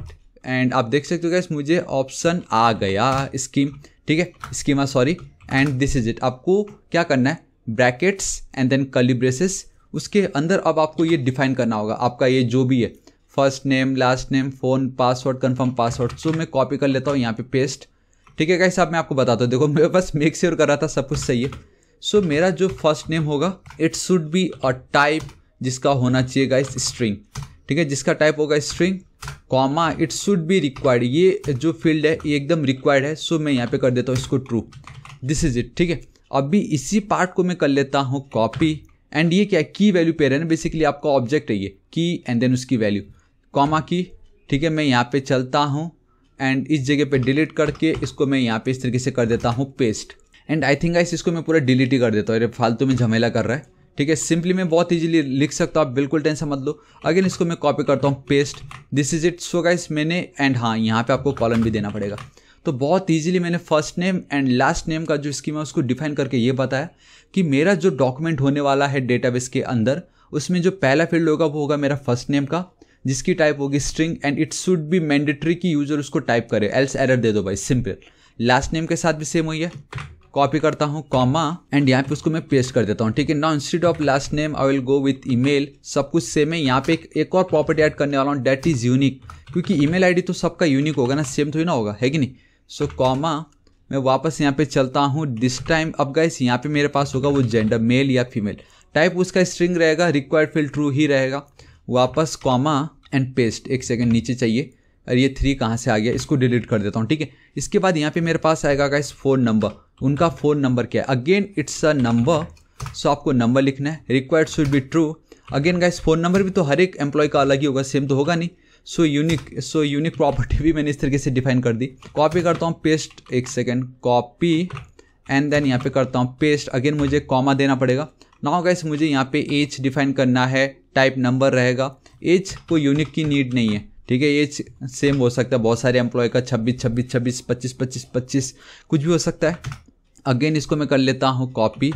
एंड आप देख सकते हो गैस मुझे ऑप्शन आ गया स्कीम ठीक है schema sorry and this is it आपको क्या करना है brackets and then curly braces उसके अंदर अब आपको ये डिफाइन करना होगा आपका ये जो भी है first name last name phone password confirm password so मैं कॉपी कर लेता हूँ यहाँ पे पेस्ट ठीक है कैसे आप मैं आपको बताता हूँ देखो मेरे पास मेक श्योर कर रहा था सब कुछ सही है सो so, मेरा जो फर्स्ट नेम होगा it should be a type जिसका होना चाहिए गाइस स्ट्रिंग ठीक है जिसका टाइप होगा string comma it should be required ये जो फील्ड है ये एकदम रिक्वायर्ड है सो so, मैं यहाँ पे कर देता हूँ इसको ट्रू दिस इज इट ठीक है अभी इसी पार्ट को मैं कर लेता हूँ कॉपी एंड ये क्या की वैल्यू पेयर है ना बेसिकली आपका ऑब्जेक्ट है ये की एंड देन उसकी वैल्यू कॉमा की ठीक है मैं यहाँ पे चलता हूँ एंड इस जगह पे डिलीट करके इसको मैं यहाँ पे इस तरीके से कर देता हूँ paste and I think I इसको मैं पूरा डिलीट ही कर देता हूँ अरे फालतू में झमेला कर रहा है ठीक है सिंपली मैं बहुत इजीली लिख सकता हूँ आप बिल्कुल टेंशन मत लो अगेन इसको मैं कॉपी करता हूँ paste this is it so guys मैंने एंड हाँ यहाँ पे आपको कॉलम भी देना पड़ेगा तो बहुत ईजिली मैंने first name and last name का जो स्कीम है उसको डिफाइन करके ये बताया कि मेरा जो डॉक्यूमेंट होने वाला है डेटाबेस के अंदर उसमें जो पहला फील्ड होगा वो होगा मेरा फर्स्ट नेम का जिसकी टाइप होगी string and it should be mandatory कि यूजर उसको टाइप करे एल्स एरर दे दो भाई सिंपल लास्ट नेम के साथ भी सेम हुई है कॉपी करता हूँ कॉमा एंड यहाँ पे उसको मैं पेस्ट कर देता हूँ ठीक है now instead of last name I will go with email सब कुछ सेम है यहाँ पे एक, एक और प्रॉपर्टी ऐड करने वाला हूँ डेट इज यूनिक क्योंकि ईमेल आईडी तो सबका यूनिक होगा ना सेम थोड़ी ना होगा है कि नहीं सो so, कॉमा मैं वापस यहाँ पे चलता हूँ दिस टाइम अब गाइस यहाँ पे मेरे पास होगा वो जेंडर मेल या फीमेल टाइप उसका स्ट्रिंग रहेगा रिक्वायर्ड फील्ड ट्रू ही रहेगा वापस कॉमा एंड पेस्ट एक सेकेंड नीचे चाहिए और ये थ्री कहाँ से आ गया इसको डिलीट कर देता हूँ ठीक है इसके बाद यहाँ पे मेरे पास आएगा गाइस फ़ोन नंबर उनका फ़ोन नंबर क्या है again it's a number so आपको नंबर लिखना है required should be true again guys phone number भी तो हर एक एम्प्लॉय का अलग ही होगा सेम तो होगा नहीं so unique so unique property भी मैंने इस तरीके से डिफाइन कर दी कॉपी करता हूँ पेस्ट एक सेकेंड कॉपी एंड देन यहाँ पे करता हूँ पेस्ट अगेन मुझे कॉमा देना पड़ेगा नाउ गाइस मुझे यहाँ पे एज डिफाइन करना है टाइप नंबर रहेगा एज को यूनिक की नीड नहीं है ठीक है एज सेम हो सकता है बहुत सारे एम्प्लॉय का छब्बीस छब्बीस छब्बीस पच्चीस पच्चीस पच्चीस कुछ भी हो सकता है अगेन इसको मैं कर लेता हूँ कॉपी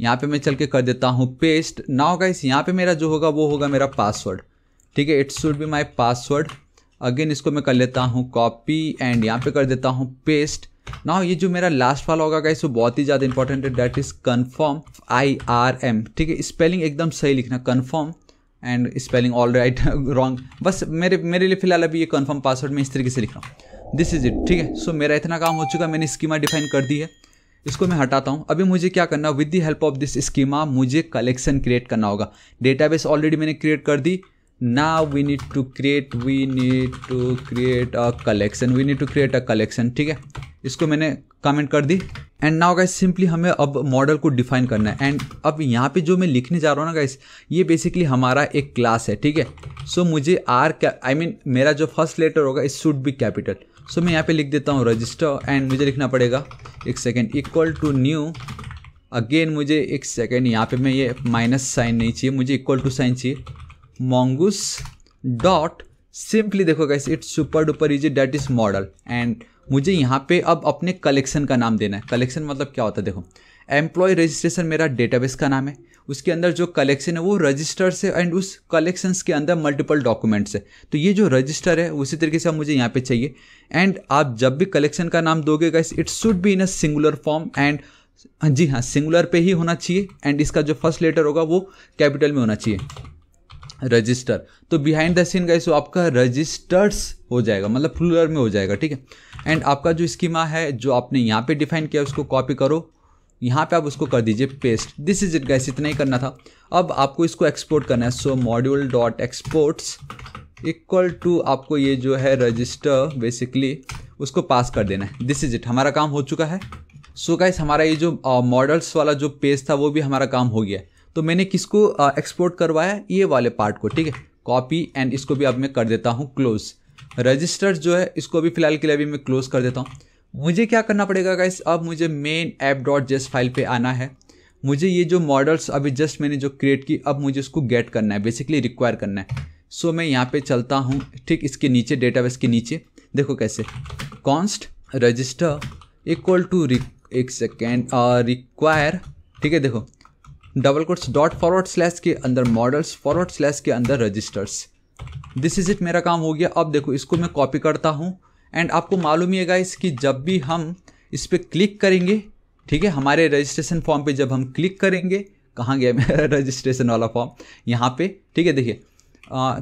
यहाँ पे मैं चल के कर देता हूँ पेस्ट नाउ गाइस यहाँ पे मेरा जो होगा वो होगा मेरा पासवर्ड ठीक है it should be my password again इसको मैं कर लेता हूँ कॉपी एंड यहाँ पे कर देता हूँ पेस्ट ना ये जो मेरा लास्ट वाला होगा गाइस वो बहुत ही ज़्यादा इंपॉर्टेंट है that is confirm I R M ठीक है स्पेलिंग एकदम सही लिखना confirm and spelling all right wrong बस मेरे मेरे लिए फिलहाल अभी ये कन्फर्म पासवर्ड मैं इस तरीके से लिख रहा हूँ दिस इज़ इट ठीक है सो मेरा इतना काम हो चुका है मैंने स्कीमा डिफाइन कर दी है इसको मैं हटाता हूँ अभी मुझे क्या करना with the help of this schema मुझे कलेक्शन क्रिएट करना होगा डेटाबेस ऑलरेडी मैंने क्रिएट कर दी now we need to create we need to create a collection we need to create a collection ठीक है इसको मैंने कमेंट कर दी एंड नाउ गाइस सिंपली हमें अब मॉडल को डिफाइन करना है एंड अब यहाँ पे जो मैं लिखने जा रहा हूँ ना गाइस ये बेसिकली हमारा एक क्लास है ठीक है सो मुझे आर आई मीन मेरा जो फर्स्ट लेटर होगा इस शुड बी कैपिटल सो मैं यहाँ पे लिख देता हूँ रजिस्टर एंड मुझे लिखना पड़ेगा एक second equal to new again मुझे एक सेकेंड यहाँ पे मैं ये माइनस साइन नहीं चाहिए मुझे इक्वल टू साइन चाहिए mongoose dot सिंपली देखो guys it's super duper easy that is model and मुझे यहाँ पे अब अपने कलेक्शन का नाम देना है कलेक्शन मतलब क्या होता है देखो एम्प्लॉय रजिस्ट्रेशन मेरा डेटाबेस का नाम है उसके अंदर जो कलेक्शन है वो रजिस्टर से एंड उस कलेक्शंस के अंदर मल्टीपल डॉक्यूमेंट्स है तो ये जो रजिस्टर है उसी तरीके से मुझे यहाँ पे चाहिए एंड आप जब भी कलेक्शन का नाम दोगे guys it should be in a singular form and जी हाँ सिंगुलर पे ही होना चाहिए एंड इसका जो फर्स्ट लेटर होगा वो कैपिटल में होना चाहिए रजिस्टर तो बिहाइंड द सीन गाइस वो आपका रजिस्टर्स हो जाएगा मतलब फ्लूलर में हो जाएगा ठीक है एंड आपका जो स्कीमा है जो आपने यहाँ पे डिफाइन किया उसको कॉपी करो यहाँ पे आप उसको कर दीजिए paste this is it guys इतना ही करना था अब आपको इसको एक्सपोर्ट करना है so module dot exports equal to आपको ये जो है रजिस्टर बेसिकली उसको पास कर देना है दिस इज इट हमारा काम हो चुका है सो so गाइस हमारा ये जो मॉडल्स वाला जो पेज था वो भी हमारा काम हो गया है तो मैंने किसको एक्सपोर्ट करवाया ये वाले पार्ट को ठीक है कॉपी एंड इसको भी अब मैं कर देता हूँ क्लोज रजिस्टर जो है इसको भी फिलहाल के लिए अभी मैं क्लोज कर देता हूँ मुझे क्या करना पड़ेगा गाइस अब मुझे main app dot JS file पर आना है मुझे ये जो मॉडल्स अभी जस्ट मैंने जो क्रिएट की अब मुझे उसको गेट करना है बेसिकली रिक्वायर करना है सो so, मैं यहाँ पे चलता हूँ ठीक इसके नीचे डेटाबेस के नीचे देखो कैसे कॉन्स्ट रजिस्टर इक्वल टू एक सेकेंड रिक्वायर ठीक है देखो double quotes dot forward slash के अंदर मॉडल्स फॉरवर्ड स्लैश के अंदर रजिस्टर्स दिस इज़ इट मेरा काम हो गया अब देखो इसको मैं कॉपी करता हूँ एंड आपको मालूम ही है इसकी जब भी हम इस पर क्लिक करेंगे ठीक है हमारे रजिस्ट्रेशन फॉर्म पे जब हम क्लिक करेंगे कहाँ गया मेरा रजिस्ट्रेशन वाला फॉर्म यहाँ पे ठीक है देखिए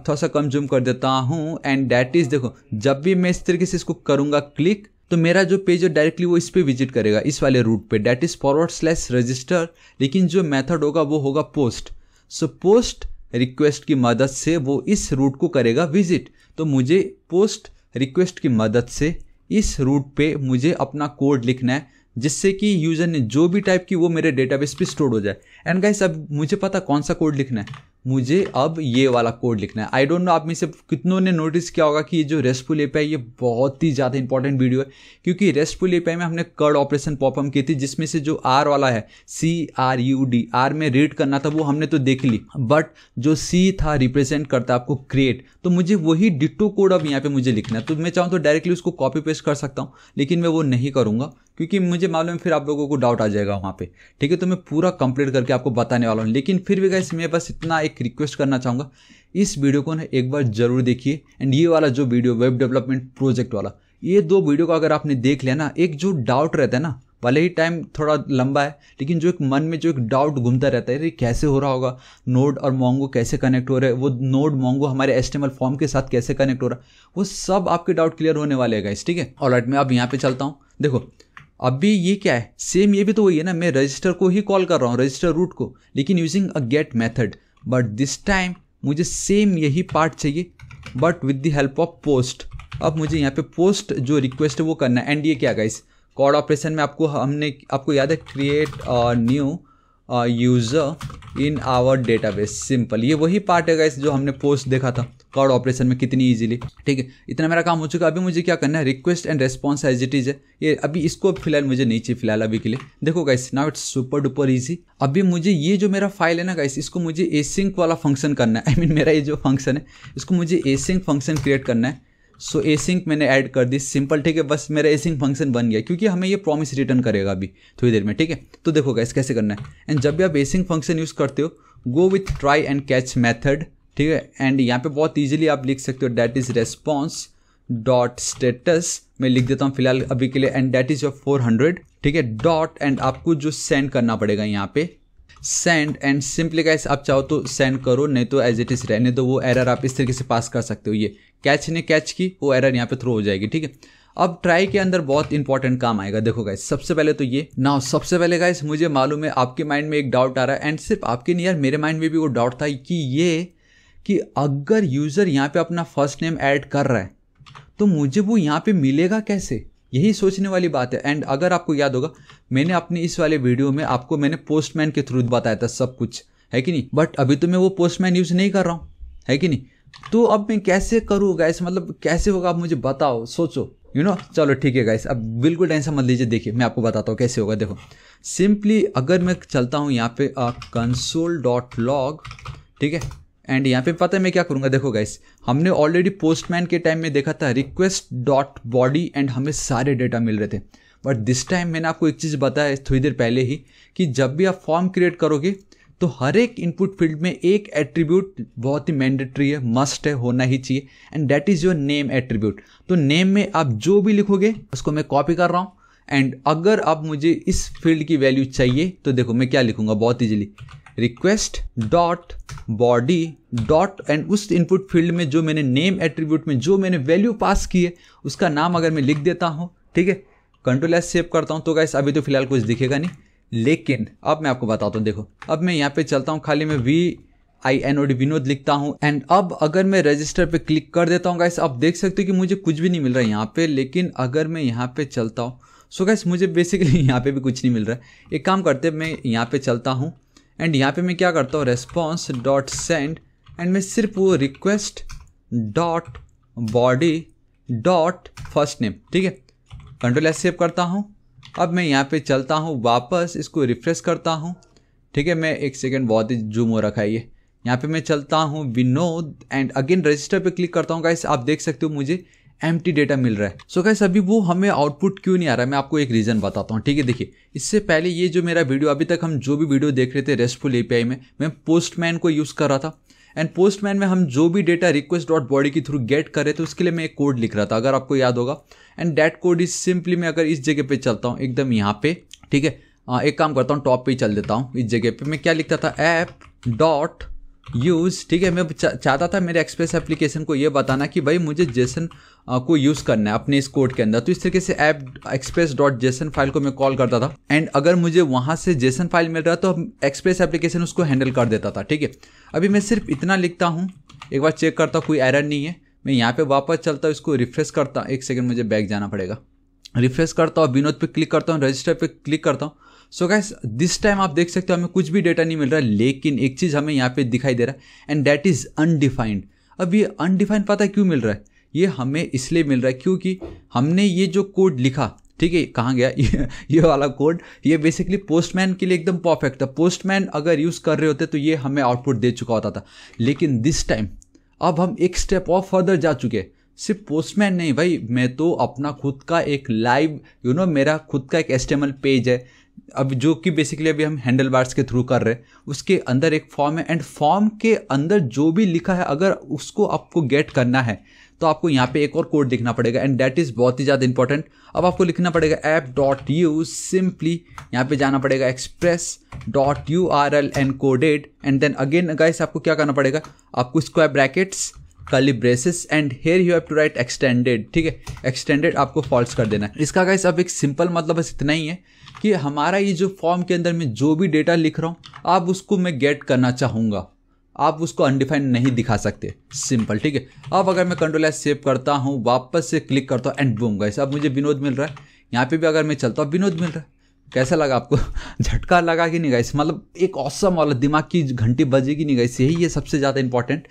थोड़ा सा कम जूम कर देता हूँ एंड डैट इज़ देखो जब भी मैं इस तरीके से इसको करूँगा क्लिक तो मेरा जो पेज है डायरेक्टली वो इस पर विजिट करेगा इस वाले रूट पे that is forward slash register लेकिन जो मेथड होगा वो होगा पोस्ट सो पोस्ट रिक्वेस्ट की मदद से वो इस रूट को करेगा विजिट तो मुझे पोस्ट रिक्वेस्ट की मदद से इस रूट पे मुझे अपना कोड लिखना है जिससे कि यूज़र ने जो भी टाइप की वो मेरे डेटाबेस पे स्टोर हो जाए एंड गाइस अब मुझे पता कौन सा कोड लिखना है मुझे अब ये वाला कोड लिखना है आई डोंट नो आप में से कितनों ने नोटिस किया होगा कि ये जो रेस्टफुल ए ये बहुत ही ज़्यादा इंपॉर्टेंट वीडियो है क्योंकि रेस्टफुल ए में हमने कर्ड ऑपरेशन पॉपअम की थी जिसमें से जो आर वाला है C R U D R में रीड करना था वो हमने तो देख ली बट जो सी था रिप्रेजेंट करता आपको क्रिएट तो मुझे वही डिटो कोड अब यहाँ पर मुझे लिखना है तो मैं चाहूँ तो डायरेक्टली उसको कॉपी पेस्ट कर सकता हूँ लेकिन मैं वो नहीं करूँगा क्योंकि मुझे मालूम है फिर आप लोगों को डाउट आ जाएगा वहाँ पे ठीक है तो मैं पूरा कंप्लीट करके आपको बताने वाला हूँ लेकिन फिर भी गैस मेरे पास इतना एक एक रिक्वेस्ट करना चाहूँगा इस वीडियो को ना एक बार ज़रूर देखिए एंड ये वाला जो वीडियो वेब डेवलपमेंट प्रोजेक्ट वाला ये दो वीडियो को अगर आपने देख लिया ना एक जो डाउट रहता है ना भले ही टाइम थोड़ा लंबा है लेकिन जो एक मन में जो एक डाउट घूमता रहता है अरे कैसे हो रहा होगा नोड और मोंगो कैसे कनेक्ट हो रहे हैं वो नोड मोंगो हमारे एस्टेमल फॉर्म के साथ कैसे कनेक्ट हो रहा है वो सब आपके डाउट क्लियर होने वाले हैं इस ठीक है और मैं अब यहाँ पे चलता हूँ देखो अभी ये क्या है सेम ये भी तो वही है ना मैं रजिस्टर को ही कॉल कर रहा हूँ रजिस्टर रूट को लेकिन using a get method but this time मुझे सेम यही पार्ट चाहिए but with the help of post अब मुझे यहाँ पे पोस्ट जो रिक्वेस्ट है वो करना है एंड ये क्या गाइस कॉड ऑपरेशन में आपको हमने आपको याद है create new user in our database simple ये वही पार्ट है गाइस जो हमने पोस्ट देखा था कॉर्ड ऑपरेशन में कितनी इजीली ठीक है इतना मेरा काम हो चुका है अभी मुझे क्या करना है request and response as it is है ये अभी इसको फिलहाल मुझे नहीं चाहिए फिलहाल अभी के लिए देखो guys now it's super duper easy अभी मुझे ये जो मेरा फाइल है ना गाइस इसको मुझे एसिंक वाला फंक्शन करना है आई I मीन mean, मेरा ये जो फंक्शन है इसको मुझे एसिंक फंक्शन क्रिएट करना है सो ए सिंक मैंने ऐड कर दी सिंपल ठीक है बस मेरा ए सिंक फंक्शन बन गया क्योंकि हमें ये प्रॉमिस रिटर्न करेगा अभी थोड़ी देर में ठीक है तो देखो गैस कैसे करना है एंड जब भी आप ए सिंक फंक्शन यूज़ करते हो go with try and catch method ठीक है एंड यहाँ पे बहुत ईजिली आप लिख सकते हो that is response dot status मैं लिख देता हूँ फिलहाल अभी के लिए and that is your four hundred ठीक है डॉट एंड आपको जो सेंड करना पड़ेगा यहाँ पे सेंड एंड सिंपली गाइस आप चाहो तो सेंड करो नहीं तो एज इट इज़ रहने तो वो एरर आप इस तरीके से पास कर सकते हो ये कैच ने कैच की वो एरर यहाँ पे थ्रो हो जाएगी ठीक है अब ट्राई के अंदर बहुत इंपॉर्टेंट काम आएगा देखो गाइस सबसे पहले तो ये ना सबसे पहले गाइस मुझे मालूम है आपके माइंड में एक डाउट आ रहा है एंड सिर्फ आपके नहीं यार मेरे माइंड में भी वो डाउट था कि ये कि अगर यूज़र यहाँ पे अपना फर्स्ट नेम ऐड कर रहा है तो मुझे वो यहाँ पे मिलेगा कैसे यही सोचने वाली बात है एंड अगर आपको याद होगा मैंने अपने इस वाले वीडियो में आपको मैंने पोस्टमैन के थ्रू बताया था सब कुछ है कि नहीं बट अभी तो मैं वो पोस्टमैन यूज़ नहीं कर रहा हूँ है कि नहीं तो अब मैं कैसे करूँ गाइस मतलब कैसे होगा आप मुझे बताओ सोचो यू you नो know? चलो ठीक है गैस अब बिल्कुल टेंशन मत लीजिए देखिए मैं आपको बताता हूँ कैसे होगा देखो सिंपली अगर मैं चलता हूँ यहाँ पे कंसोल डॉट लॉग ठीक है एंड यहाँ पे पता है मैं क्या करूँगा देखो गाइस हमने ऑलरेडी पोस्टमैन के टाइम में देखा था रिक्वेस्ट डॉट बॉडी एंड हमें सारे डेटा मिल रहे थे बट दिस टाइम मैंने आपको एक चीज़ बताया थोड़ी देर पहले ही कि जब भी आप फॉर्म क्रिएट करोगे तो हर एक इनपुट फील्ड में एक एट्रीब्यूट बहुत ही मैंडेटरी है मस्ट है होना ही चाहिए and that is your name attribute तो नेम में आप जो भी लिखोगे उसको मैं कॉपी कर रहा हूँ एंड अगर आप मुझे इस फील्ड की वैल्यू चाहिए तो देखो मैं क्या लिखूंगा बहुत easily request dot body dot and उस इनपुट फील्ड में जो मैंने नेम एट्रीब्यूट में जो मैंने वैल्यू पास की है उसका नाम अगर मैं लिख देता हूँ ठीक है कंट्रोल एस सेव करता हूँ तो गाइस अभी तो फिलहाल कुछ दिखेगा नहीं लेकिन अब मैं आपको बताता हूँ देखो अब मैं यहाँ पे चलता हूँ खाली मैं V I N O D Vinod लिखता हूँ एंड अब अगर मैं रजिस्टर पे क्लिक कर देता हूँ गाइस आप देख सकते हो कि मुझे कुछ भी नहीं मिल रहा है यहाँ पे लेकिन अगर मैं यहाँ पे चलता हूँ सो गाइस मुझे बेसिकली यहाँ पे भी कुछ नहीं मिल रहा है एक काम करते मैं यहाँ पे चलता हूँ एंड यहाँ पे मैं क्या करता हूँ रेस्पॉन्स डॉट सेंड एंड मैं सिर्फ वो request dot body dot first name ठीक है कंट्रोल एस सेव करता हूँ अब मैं यहाँ पे चलता हूँ वापस इसको रिफ्रेश करता हूँ ठीक है मैं एक सेकेंड बहुत ही जूम हो रखा है ये यहाँ पे मैं चलता हूँ विनोद एंड अगेन रजिस्टर पे क्लिक करता हूँ गाइस आप देख सकते हो मुझे एम डेटा मिल रहा है सो so गाइस अभी वो हमें आउटपुट क्यों नहीं आ रहा है मैं आपको एक रीज़न बताता हूँ ठीक है देखिए इससे पहले ये जो मेरा वीडियो अभी तक हम जो भी वीडियो देख रहे थे रेस्टफुल ए में मैं पोस्टमैन को यूज़ कर रहा था एंड पोस्टमैन में हम जो भी डेटा रिक्वेस्ट डॉट बॉडी के थ्रू गेट करे तो उसके लिए मैं एक कोड लिख रहा था अगर आपको याद होगा and that code is simply मैं अगर इस जगह पे चलता हूँ एकदम यहाँ पे ठीक है एक काम करता हूँ टॉप पे ही चल देता हूँ इस जगह पे मैं क्या लिखता था ऐप डॉट यूज़ ठीक है मैं चा, चाहता था मेरे एक्सप्रेस एप्लीकेशन को ये बताना कि भाई मुझे जेसन को यूज़ करना है अपने इस कोड के अंदर तो इस तरीके से app express dot JSON file को मैं कॉल करता था एंड अगर मुझे वहाँ से जेसन फाइल मिल रहा तो एक्सप्रेस एप्लीकेशन उसको हैंडल कर देता था ठीक है अभी मैं सिर्फ इतना लिखता हूँ एक बार चेक करता कोई एरर नहीं है मैं यहाँ पर वापस चलता इसको रिफ्रेश करता एक सेकेंड मुझे बैक जाना पड़ेगा रिफ्रेश करता हूँ विनोद पर क्लिक करता हूँ रजिस्टर पर क्लिक करता हूँ सो गैस दिस टाइम आप देख सकते हो हमें कुछ भी डेटा नहीं मिल रहा लेकिन एक चीज़ हमें यहाँ पे दिखाई दे रहा है एंड दैट इज़ अनडिफाइंड अब ये अनडिफाइंड पता क्यों मिल रहा है ये हमें इसलिए मिल रहा है क्योंकि हमने ये जो कोड लिखा ठीक है कहाँ गया ये ये वाला कोड ये बेसिकली पोस्टमैन के लिए एकदम परफेक्ट था पोस्टमैन अगर यूज़ कर रहे होते तो ये हमें आउटपुट दे चुका होता था लेकिन दिस टाइम अब हम एक स्टेप और फर्दर जा चुके हैं सिर्फ पोस्टमैन नहीं भाई मैं तो अपना खुद का एक लाइव यू नो मेरा खुद का एक एस्टेमल पेज है अब जो कि बेसिकली अभी हम हैंडल बार्स के थ्रू कर रहे हैं उसके अंदर एक फॉर्म है एंड फॉर्म के अंदर जो भी लिखा है अगर उसको आपको गेट करना है तो आपको यहाँ पे एक और कोड लिखना पड़ेगा एंड दैट इज़ बहुत ही ज़्यादा इंपॉर्टेंट अब आपको लिखना पड़ेगा ऐप डॉट यू सिंपली यहाँ पे जाना पड़ेगा express dot U R L encoded and then again guys आपको क्या करना पड़ेगा आपको square brackets curly braces and here you have to write extended ठीक है एक्सटेंडेड आपको फॉल्स कर देना है इसका गाइस अब एक सिंपल मतलब बस इतना ही है कि हमारा ये जो फॉर्म के अंदर में जो भी डेटा लिख रहा हूँ आप उसको मैं गेट करना चाहूँगा आप उसको अनडिफाइंड नहीं दिखा सकते सिंपल ठीक है अब अगर मैं कंट्रोल एस सेव करता हूँ वापस से क्लिक करता हूँ एंड बूम गाइस अब मुझे विनोद मिल रहा है यहाँ पे भी अगर मैं चलता हूँ विनोद मिल रहा है कैसा लगा आपको झटका लगा कि नहीं गाइस मतलब एक औसम वाला दिमाग की घंटी बजेगी नहीं गाइस यही है सबसे ज़्यादा इंपॉर्टेंट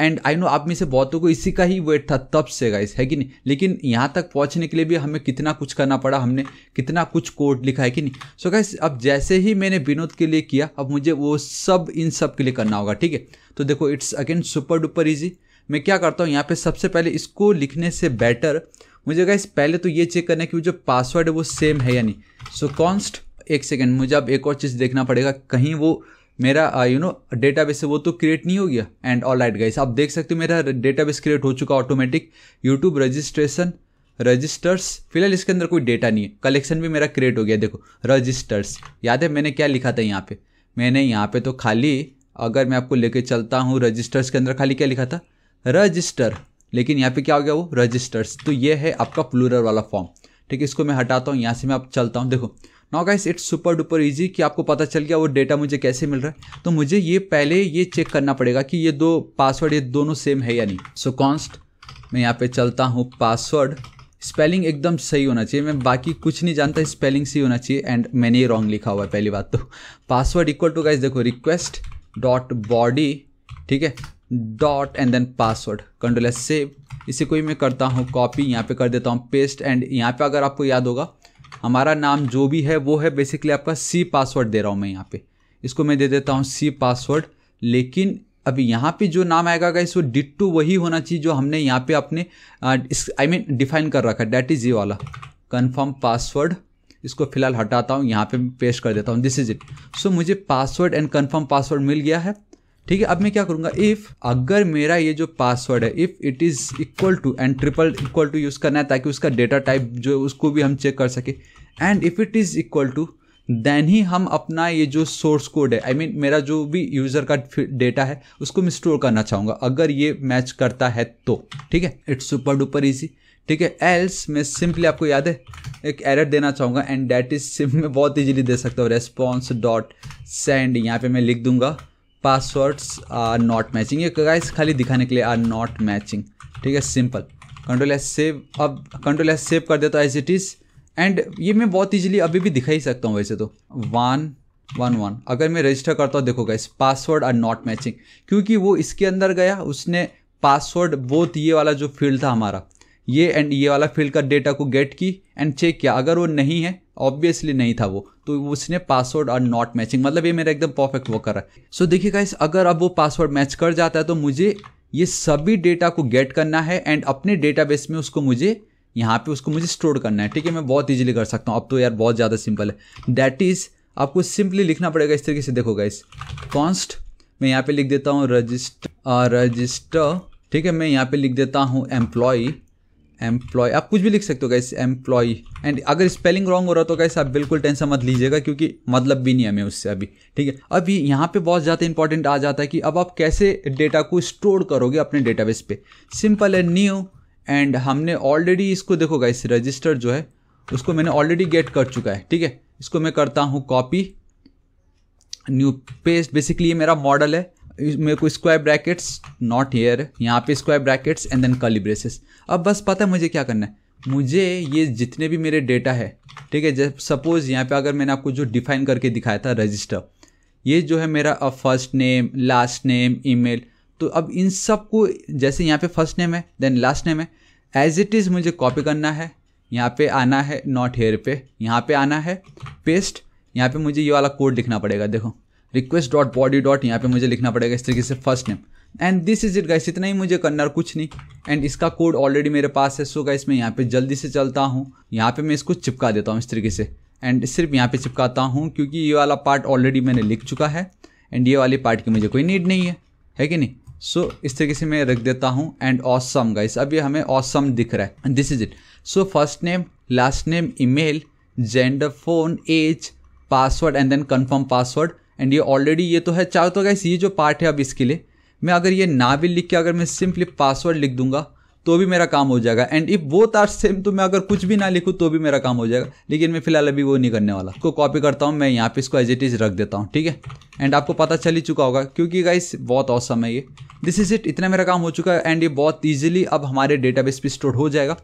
एंड आई नो आप में से बहुतों को इसी का ही वेट था तब से गाइस है कि नहीं लेकिन यहाँ तक पहुँचने के लिए भी हमें कितना कुछ करना पड़ा हमने कितना कुछ कोड लिखा है कि नहीं सो so गाइस अब जैसे ही मैंने विनोद के लिए किया अब मुझे वो सब इन सब के लिए करना होगा ठीक है तो देखो it's again super duper easy मैं क्या करता हूँ यहाँ पर सबसे पहले इसको लिखने से बेटर मुझे गाइस पहले तो ये चेक करना है कि वो जो पासवर्ड है वो सेम है या नहीं सो so, कॉन्स्ट एक सेकेंड मुझे अब एक और चीज़ देखना पड़ेगा कहीं वो मेरा यू नो डेटा बेस वो तो क्रिएट नहीं हो गया एंड ऑल राइट गाइस आप देख सकते हो मेरा डेटा बेस क्रिएट हो चुका ऑटोमेटिक यूट्यूब रजिस्ट्रेशन रजिस्टर्स फिलहाल इसके अंदर कोई डेटा नहीं है कलेक्शन भी मेरा क्रिएट हो गया देखो रजिस्टर्स याद है मैंने क्या लिखा था यहाँ पे मैंने यहाँ पे तो खाली अगर मैं आपको लेके चलता हूँ रजिस्टर्स के अंदर खाली क्या लिखा था रजिस्टर लेकिन यहाँ पे क्या हो गया वो रजिस्टर्स तो ये है आपका प्लूरल वाला फॉर्म ठीक है इसको मैं हटाता हूँ यहाँ से मैं आप चलता हूँ देखो now guys it's super duper easy कि आपको पता चल गया वो डेटा मुझे कैसे मिल रहा है तो मुझे ये पहले ये चेक करना पड़ेगा कि ये दो पासवर्ड ये दोनों सेम है या नहीं सो so, कॉन्स्ट मैं यहाँ पे चलता हूँ पासवर्ड स्पेलिंग एकदम सही होना चाहिए मैं बाकी कुछ नहीं जानता स्पेलिंग सही होना चाहिए एंड मैंने ये रॉन्ग लिखा हुआ है पहली बात तो पासवर्ड इक्वल टू गाइज देखो रिक्वेस्ट डॉट बॉडी ठीक है dot and then password control save इसे कोई मैं करता हूँ कॉपी यहाँ पे कर देता हूँ पेस्ट एंड यहाँ पे अगर आपको याद होगा हमारा नाम जो भी है वो है बेसिकली आपका सी पासवर्ड दे रहा हूँ मैं यहाँ पे इसको मैं दे देता हूँ सी पासवर्ड लेकिन अब यहाँ पे जो नाम आएगा गाइस वो डिट टू वही होना चाहिए जो हमने यहाँ पे अपने आई मीन डिफाइन कर रखा है डैट इज़ ये वाला कन्फर्म पासवर्ड इसको फिलहाल हटाता हूँ यहाँ पे पेस्ट कर देता हूँ दिस इज़ इट सो मुझे पासवर्ड एंड कन्फर्म पासवर्ड मिल गया है ठीक है अब मैं क्या करूँगा इफ़ अगर मेरा ये जो पासवर्ड है if it is equal to and triple equal to use करना है ताकि उसका डेटा टाइप जो उसको भी हम चेक कर सके and if it is equal to then ही हम अपना ये जो सोर्स कोड है आई I मीन mean, मेरा जो भी यूज़र का डेटा है उसको मैं स्टोर करना चाहूँगा अगर ये मैच करता है तो ठीक है इट्स सुपर डुपर ईजी ठीक है एल्स मैं सिंपली आपको याद है एक एरर देना चाहूँगा एंड डेट इज सिम मैं बहुत इजीली दे सकता हूँ रेस्पॉन्स डॉट सेंड यहाँ पे मैं लिख दूंगा पासवर्ड्स आर नॉट मैचिंग ये गाइस खाली दिखाने के लिए आर नॉट मैचिंग ठीक है सिंपल कंट्रोल एस सेव अब कंट्रोल एस सेव कर देता हूँ एज इट इज़ एंड ये मैं बहुत इजीली अभी भी दिखा ही सकता हूँ वैसे तो वन वन वन अगर मैं रजिस्टर करता हूँ देखो guys password are not matching क्योंकि वो इसके अंदर गया उसने पासवर्ड वो ये वाला जो फील्ड था हमारा ये एंड ये वाला फील्ड का डेटा को गेट की एंड चेक किया अगर वो नहीं है ऑब्वियसली नहीं था वो तो उसने पासवर्ड और नॉट मैचिंग मतलब ये मेरा एकदम परफेक्ट वो कर रहा है सो देखिए गाइस अगर अब वो पासवर्ड मैच कर जाता है तो मुझे ये सभी डेटा को गेट करना है एंड अपने डेटाबेस में उसको मुझे यहाँ पे उसको मुझे स्टोर करना है ठीक है मैं बहुत ईजिली कर सकता हूँ अब तो यार बहुत ज़्यादा सिंपल है दैट इज़ आपको सिंपली लिखना पड़ेगा इस तरीके से देखो गाइस कॉन्स्ट मैं यहाँ पे लिख देता हूँ रजिस्टर रजिस्टर ठीक है मैं यहाँ पे लिख देता हूँ एम्प्लॉय एम्प्लॉय आप कुछ भी लिख सकते हो गैस एम्प्लॉय एंड अगर स्पेलिंग रॉन्ग हो रहा तो गैस आप बिल्कुल टेंशन मत लीजिएगा क्योंकि मतलब भी नहीं हमें उससे अभी ठीक है अभी यहाँ पे बहुत ज़्यादा इंपॉर्टेंट आ जाता है कि अब आप कैसे डेटा को स्टोर करोगे अपने डेटाबेस पे सिंपल एंड न्यू एंड हमने ऑलरेडी इसको देखो गैस रजिस्टर जो है उसको मैंने ऑलरेडी गेट कर चुका है ठीक है इसको मैं करता हूँ कॉपी न्यू पेस्ट बेसिकली ये मेरा मॉडल है मेरे को स्क्वायर ब्रैकेट्स नॉट हेयर यहाँ पे square brackets and then curly braces अब बस पता है मुझे क्या करना है मुझे ये जितने भी मेरे डेटा है ठीक है जब सपोज़ यहाँ पे अगर मैंने आपको जो डिफाइन करके दिखाया था रजिस्टर ये जो है मेरा अब first name last name email तो अब इन सब को जैसे यहाँ पे फर्स्ट नेम है देन लास्ट नेम है एज इट इज़ मुझे कॉपी करना है यहाँ पे आना है नॉट हेयर पे यहाँ पे आना है पेस्ट यहाँ पे मुझे ये वाला कोड लिखना पड़ेगा देखो रिक्वेस्ट डॉट बॉडी डॉट यहाँ पे मुझे लिखना पड़ेगा इस तरीके से first name and this is it guys इतना ही मुझे करना और कुछ नहीं एंड इसका कोड ऑलरेडी मेरे पास है सो गाइस मैं यहाँ पे जल्दी से चलता हूँ यहाँ पे मैं इसको चिपका देता हूँ इस तरीके से एंड सिर्फ यहाँ पे चिपकाता हूँ क्योंकि ये वाला पार्ट ऑलरेडी मैंने लिख चुका है एंड ये वाली पार्ट की मुझे कोई नीड नहीं है है कि नहीं सो so, इस तरीके से मैं रख देता हूँ एंड ऑसम गाइस अब ये हमें ऑसम दिख रहा है this is it so first name last name email gender phone age password and then confirm password and ये ऑलरेडी ये तो है चाहो तो गैस ये जो पार्ट है अब इसके लिए मैं अगर ये ना भी लिख के अगर मैं सिंपली पासवर्ड लिख दूंगा तो भी मेरा काम हो जाएगा एंड इफ वो तार सेम तो मैं अगर कुछ भी ना लिखूँ तो भी मेरा काम हो जाएगा लेकिन मैं फिलहाल अभी वो नहीं करने वाला इसको कॉपी करता हूँ मैं यहाँ पे इसको एज इट इज़ रख देता हूँ ठीक है एंड आपको पता चल ही चुका होगा क्योंकि गाइस बहुत औसम है ये दिस इज़ इट इतना मेरा काम हो चुका है एंड ये बहुत ईजिली अब हमारे डेटा बेस स्टोर हो जाएगा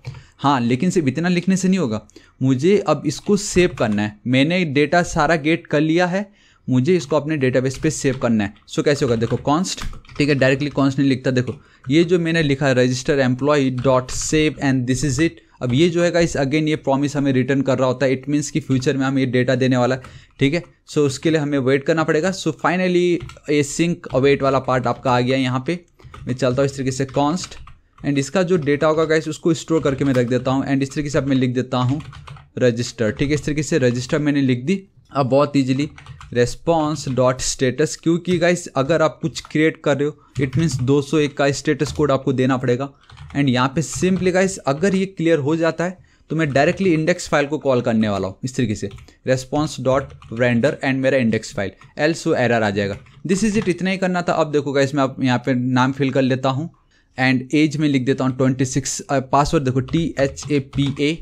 हाँ लेकिन सिर्फ इतना लिखने से नहीं होगा मुझे अब इसको सेव करना है मैंने डेटा सारा गेट कर लिया है मुझे इसको अपने डेटाबेस पे सेव करना है सो कैसे होगा देखो कॉन्स्ट ठीक है डायरेक्टली कॉन्स्ट नहीं लिखता देखो ये जो मैंने लिखा register employ dot save and this is it अब ये जो है गाइस अगेन ये प्रॉमिस हमें रिटर्न कर रहा होता है इट मीन्स कि फ्यूचर में हम ये डेटा देने वाला ठीक है सो so, उसके लिए हमें वेट करना पड़ेगा सो फाइनली ये सिंक अवेट वाला पार्ट आपका आ गया यहाँ पे मैं चलता हूँ इस तरीके से कॉन्स्ट एंड इसका जो डेटा होगा गाइस उसको स्टोर करके मैं रख देता हूँ एंड इस तरीके से अब मैं लिख देता हूँ रजिस्टर ठीक है इस तरीके से रजिस्टर मैंने लिख दी अब बहुत ईजिली रेस्पॉन्स डॉट स्टेटस क्योंकि गाइस अगर आप कुछ क्रिएट कर रहे हो इट मीन्स 201 का स्टेटस कोड आपको देना पड़ेगा एंड यहाँ पे सिंपली गाइस अगर ये क्लियर हो जाता है तो मैं डायरेक्टली इंडेक्स फाइल को कॉल करने वाला हूँ इस तरीके से रेस्पॉन्स डॉट वेंडर एंड मेरा index file L so error आ जाएगा दिस इज इट इतना ही करना था अब देखो गाइस मैं आप यहाँ पे नाम फिल कर लेता हूँ एंड एज में लिख देता हूँ ट्वेंटी सिक्स पासवर्ड देखो T H A P A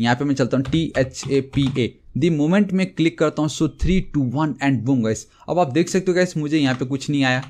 यहाँ पे मैं चलता हूँ T H A P A the moment में क्लिक करता हूँ so three two one and boom guys अब आप देख सकते हो गैस मुझे यहाँ पे कुछ नहीं आया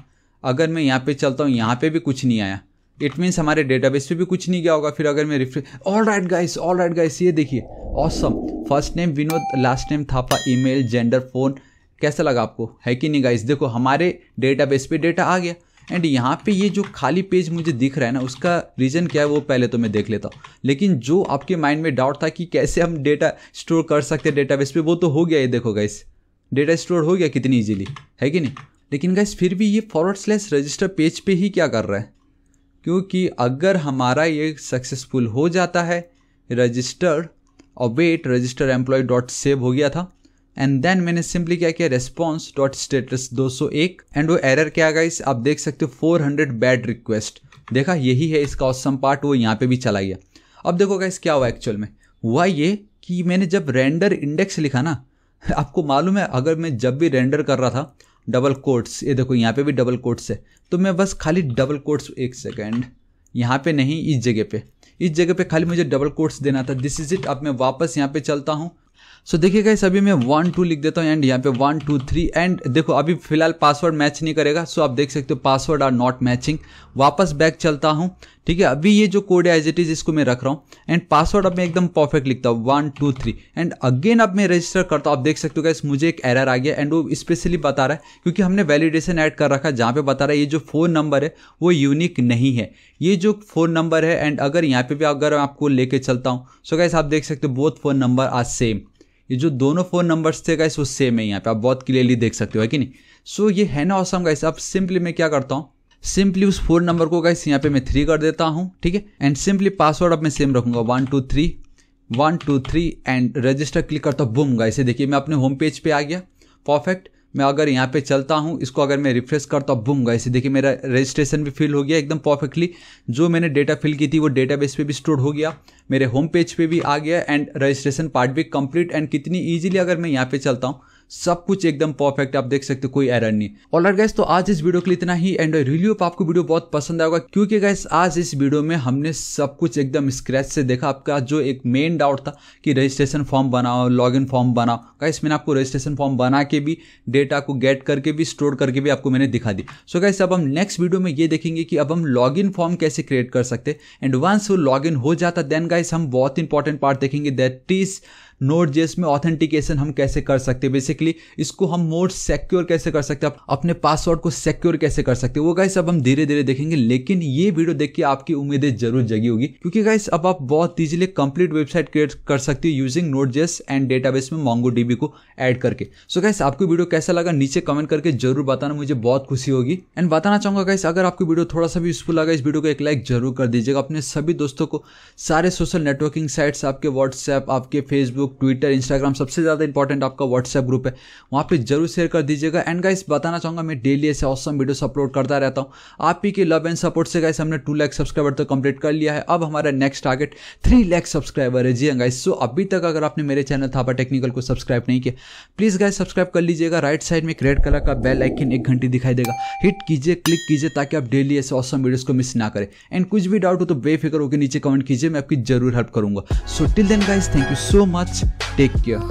अगर मैं यहाँ पे चलता हूँ यहाँ पे भी कुछ नहीं आया इट मीन्स हमारे डेटाबेस पे भी कुछ नहीं गया होगा फिर अगर मैं refresh all right guys all right guys ये देखिए awesome first name Vinod last name Thapa email gender phone कैसा लगा आपको है कि नहीं गाइस देखो हमारे डेटाबेस पे डेटा आ गया एंड यहाँ पे ये जो खाली पेज मुझे दिख रहा है ना उसका रीज़न क्या है वो पहले तो मैं देख लेता हूँ लेकिन जो आपके माइंड में डाउट था कि कैसे हम डेटा स्टोर कर सकते हैं डेटा पे वो तो हो गया ये देखो गाइस डेटा स्टोर हो गया कितनी ईजिली है कि नहीं लेकिन गाइस फिर भी ये फॉरवर्ड स्लैस रजिस्टर पेज पे ही क्या कर रहा है क्योंकि अगर हमारा ये सक्सेसफुल हो जाता है रजिस्टर और wait register employ dot save हो गया था एंड देन मैंने सिंपली क्या किया रेस्पॉन्स डॉट स्टेटस दो एंड वो एरर क्या गाइस आप देख सकते हो फोर हंड्रेड बैड रिक्वेस्ट देखा यही है इसका औसम पार्ट वो यहाँ पे भी चला गया अब देखो गाइस क्या हुआ एक्चुअल में हुआ ये कि मैंने जब रेंडर इंडेक्स लिखा ना आपको मालूम है अगर मैं जब भी रेंडर कर रहा था डबल कोट्स ये देखो यहाँ पे भी डबल कोट्स है तो मैं बस खाली डबल कोट्स एक सेकेंड यहाँ पे नहीं इस जगह पे इस जगह पे खाली मुझे डबल कोट्स देना था दिस इज़ इट अब मैं वापस यहाँ पे चलता हूँ सो देखिए गाइस अभी मैं वन टू लिख देता हूँ एंड यहाँ पे वन टू थ्री एंड देखो अभी फिलहाल पासवर्ड मैच नहीं करेगा सो आप देख सकते हो पासवर्ड आर नॉट मैचिंग वापस बैक चलता हूँ ठीक है अभी ये जो कोड है एज इट इज इसको मैं रख रहा हूँ एंड पासवर्ड अब मैं एकदम परफेक्ट लिखता हूँ one two three and again अब मैं रजिस्टर करता हूँ आप देख सकते हो गाइस मुझे एक एरर आ गया एंड वो स्पेशली बता रहा है क्योंकि हमने वैलिडेशन ऐड कर रखा है जहाँ पे बता रहा है ये जो फ़ोन नंबर है वो यूनिक नहीं है ये जो फ़ोन नंबर है एंड अगर यहाँ पे भी अगर आपको लेके चलता हूँ सो गाइस आप देख सकते हो both phone number are same ये जो दोनों फ़ोन नंबर्स थे गाइस वो सेम है यहाँ पे आप बहुत क्लियरली देख सकते हो है कि नहीं सो so, ये है ना ऑसम गाइस अब सिंपली मैं क्या करता हूँ सिंपली उस फोन नंबर को गाइस यहाँ पे मैं थ्री कर देता हूँ ठीक है एंड सिंपली पासवर्ड अब मैं सेम रखूंगा one two three one two three and register click करता हूँ बुम गाइस देखिए मैं अपने होम पेज पे आ गया परफेक्ट मैं अगर यहाँ पे चलता हूँ इसको अगर मैं रिफ्रेश करता हूँ बूम ऐसे देखिए मेरा रजिस्ट्रेशन भी फिल हो गया एकदम परफेक्टली जो मैंने डेटा फिल की थी वो डेटाबेस पे भी स्टोर हो गया मेरे होम पेज पे भी आ गया एंड रजिस्ट्रेशन पार्ट भी कंप्लीट एंड कितनी ईजिली अगर मैं यहाँ पे चलता हूँ सब कुछ एकदम परफेक्ट आप देख सकते हो कोई एरर नहीं और गैस तो आज इस वीडियो के लिए इतना ही एंड रिली होप आपको वीडियो बहुत पसंद आएगा क्योंकि गैस आज इस वीडियो में हमने सब कुछ एकदम स्क्रैच से देखा आपका जो एक मेन डाउट था कि रजिस्ट्रेशन फॉर्म बनाओ इन फॉर्म बनाओ गैस मैंने आपको रजिस्ट्रेशन फॉर्म बना के भी डेटा को गेट करके भी स्टोर करके भी आपको मैंने दिखा दी सो गैस अब हम नेक्स्ट वीडियो में ये देखेंगे कि अब हम लॉग इन फॉर्म कैसे क्रिएट कर सकते एंड वंस वो लॉग इन हो जाता देन गाइस हम बहुत इंपॉर्टेंट पार्ट देखेंगे दैट इज़ नोट जेस में ऑथेंटिकेशन हम कैसे कर सकते हैं बेसिकली इसको हम मोर सिक्योर कैसे कर सकते हैं अपने पासवर्ड को सिक्योर कैसे कर सकते हैं वो गाइस अब हम धीरे धीरे देखेंगे लेकिन ये वीडियो देख के आपकी उम्मीदें जरूर जगी होगी क्योंकि गाइस अब आप बहुत इजीली कंप्लीट वेबसाइट क्रिएट कर सकते हो using Node JS and database में मोंगो डीबी को एड करके सो so गाइस आपको वीडियो कैसा लगा नीचे कमेंट करके जरूर बताना मुझे बहुत खुशी होगी एंड बताना चाहूंगा गाइस अगर आपको वीडियो थोड़ा सा भी यूजफुल लगा इस वीडियो को एक लाइक जरूर कर दीजिएगा अपने सभी दोस्तों को सारे सोशल नेटवर्किंग साइट्स आपके व्हाट्सएप आपके फेसबुक फेसबुक ट्विटर इंस्टाग्राम सबसे ज़्यादा इंपॉर्टेंट आपका व्हाट्सएप ग्रुप है वहाँ पर जरूर शेयर कर दीजिएगा एंड गाइस बताना चाहूँगा मैं डेली ऐसे औसम वीडियोस अपलोड करता रहता हूँ आप ही के लव एंड सपोर्ट से गाइस हमने टू लाख सब्सक्राइबर तो कंप्लीट कर लिया है अब हमारा next target three lakh subscriber है जी गाइस हाँ, सो अभी तक अगर आपने मेरे चैनल थापा टेक्निकल को सब्सक्राइब नहीं किया प्लीज़ गाइस सब्सक्राइब कर लीजिएगा राइट साइड में एक रेड कलर का बेल आइकन एक घंटी दिखाई देगा हिट कीजिए क्लिक कीजिए ताकि आप डेली ऐसे औसम वीडियोज़ को मिस ना करें एंड कुछ भी डाउट हो तो बेफिक्र होकर नीचे कमेंट कीजिए मैं आपकी जरूर हेल्प करूंगा so till then guys thank you so much Take care.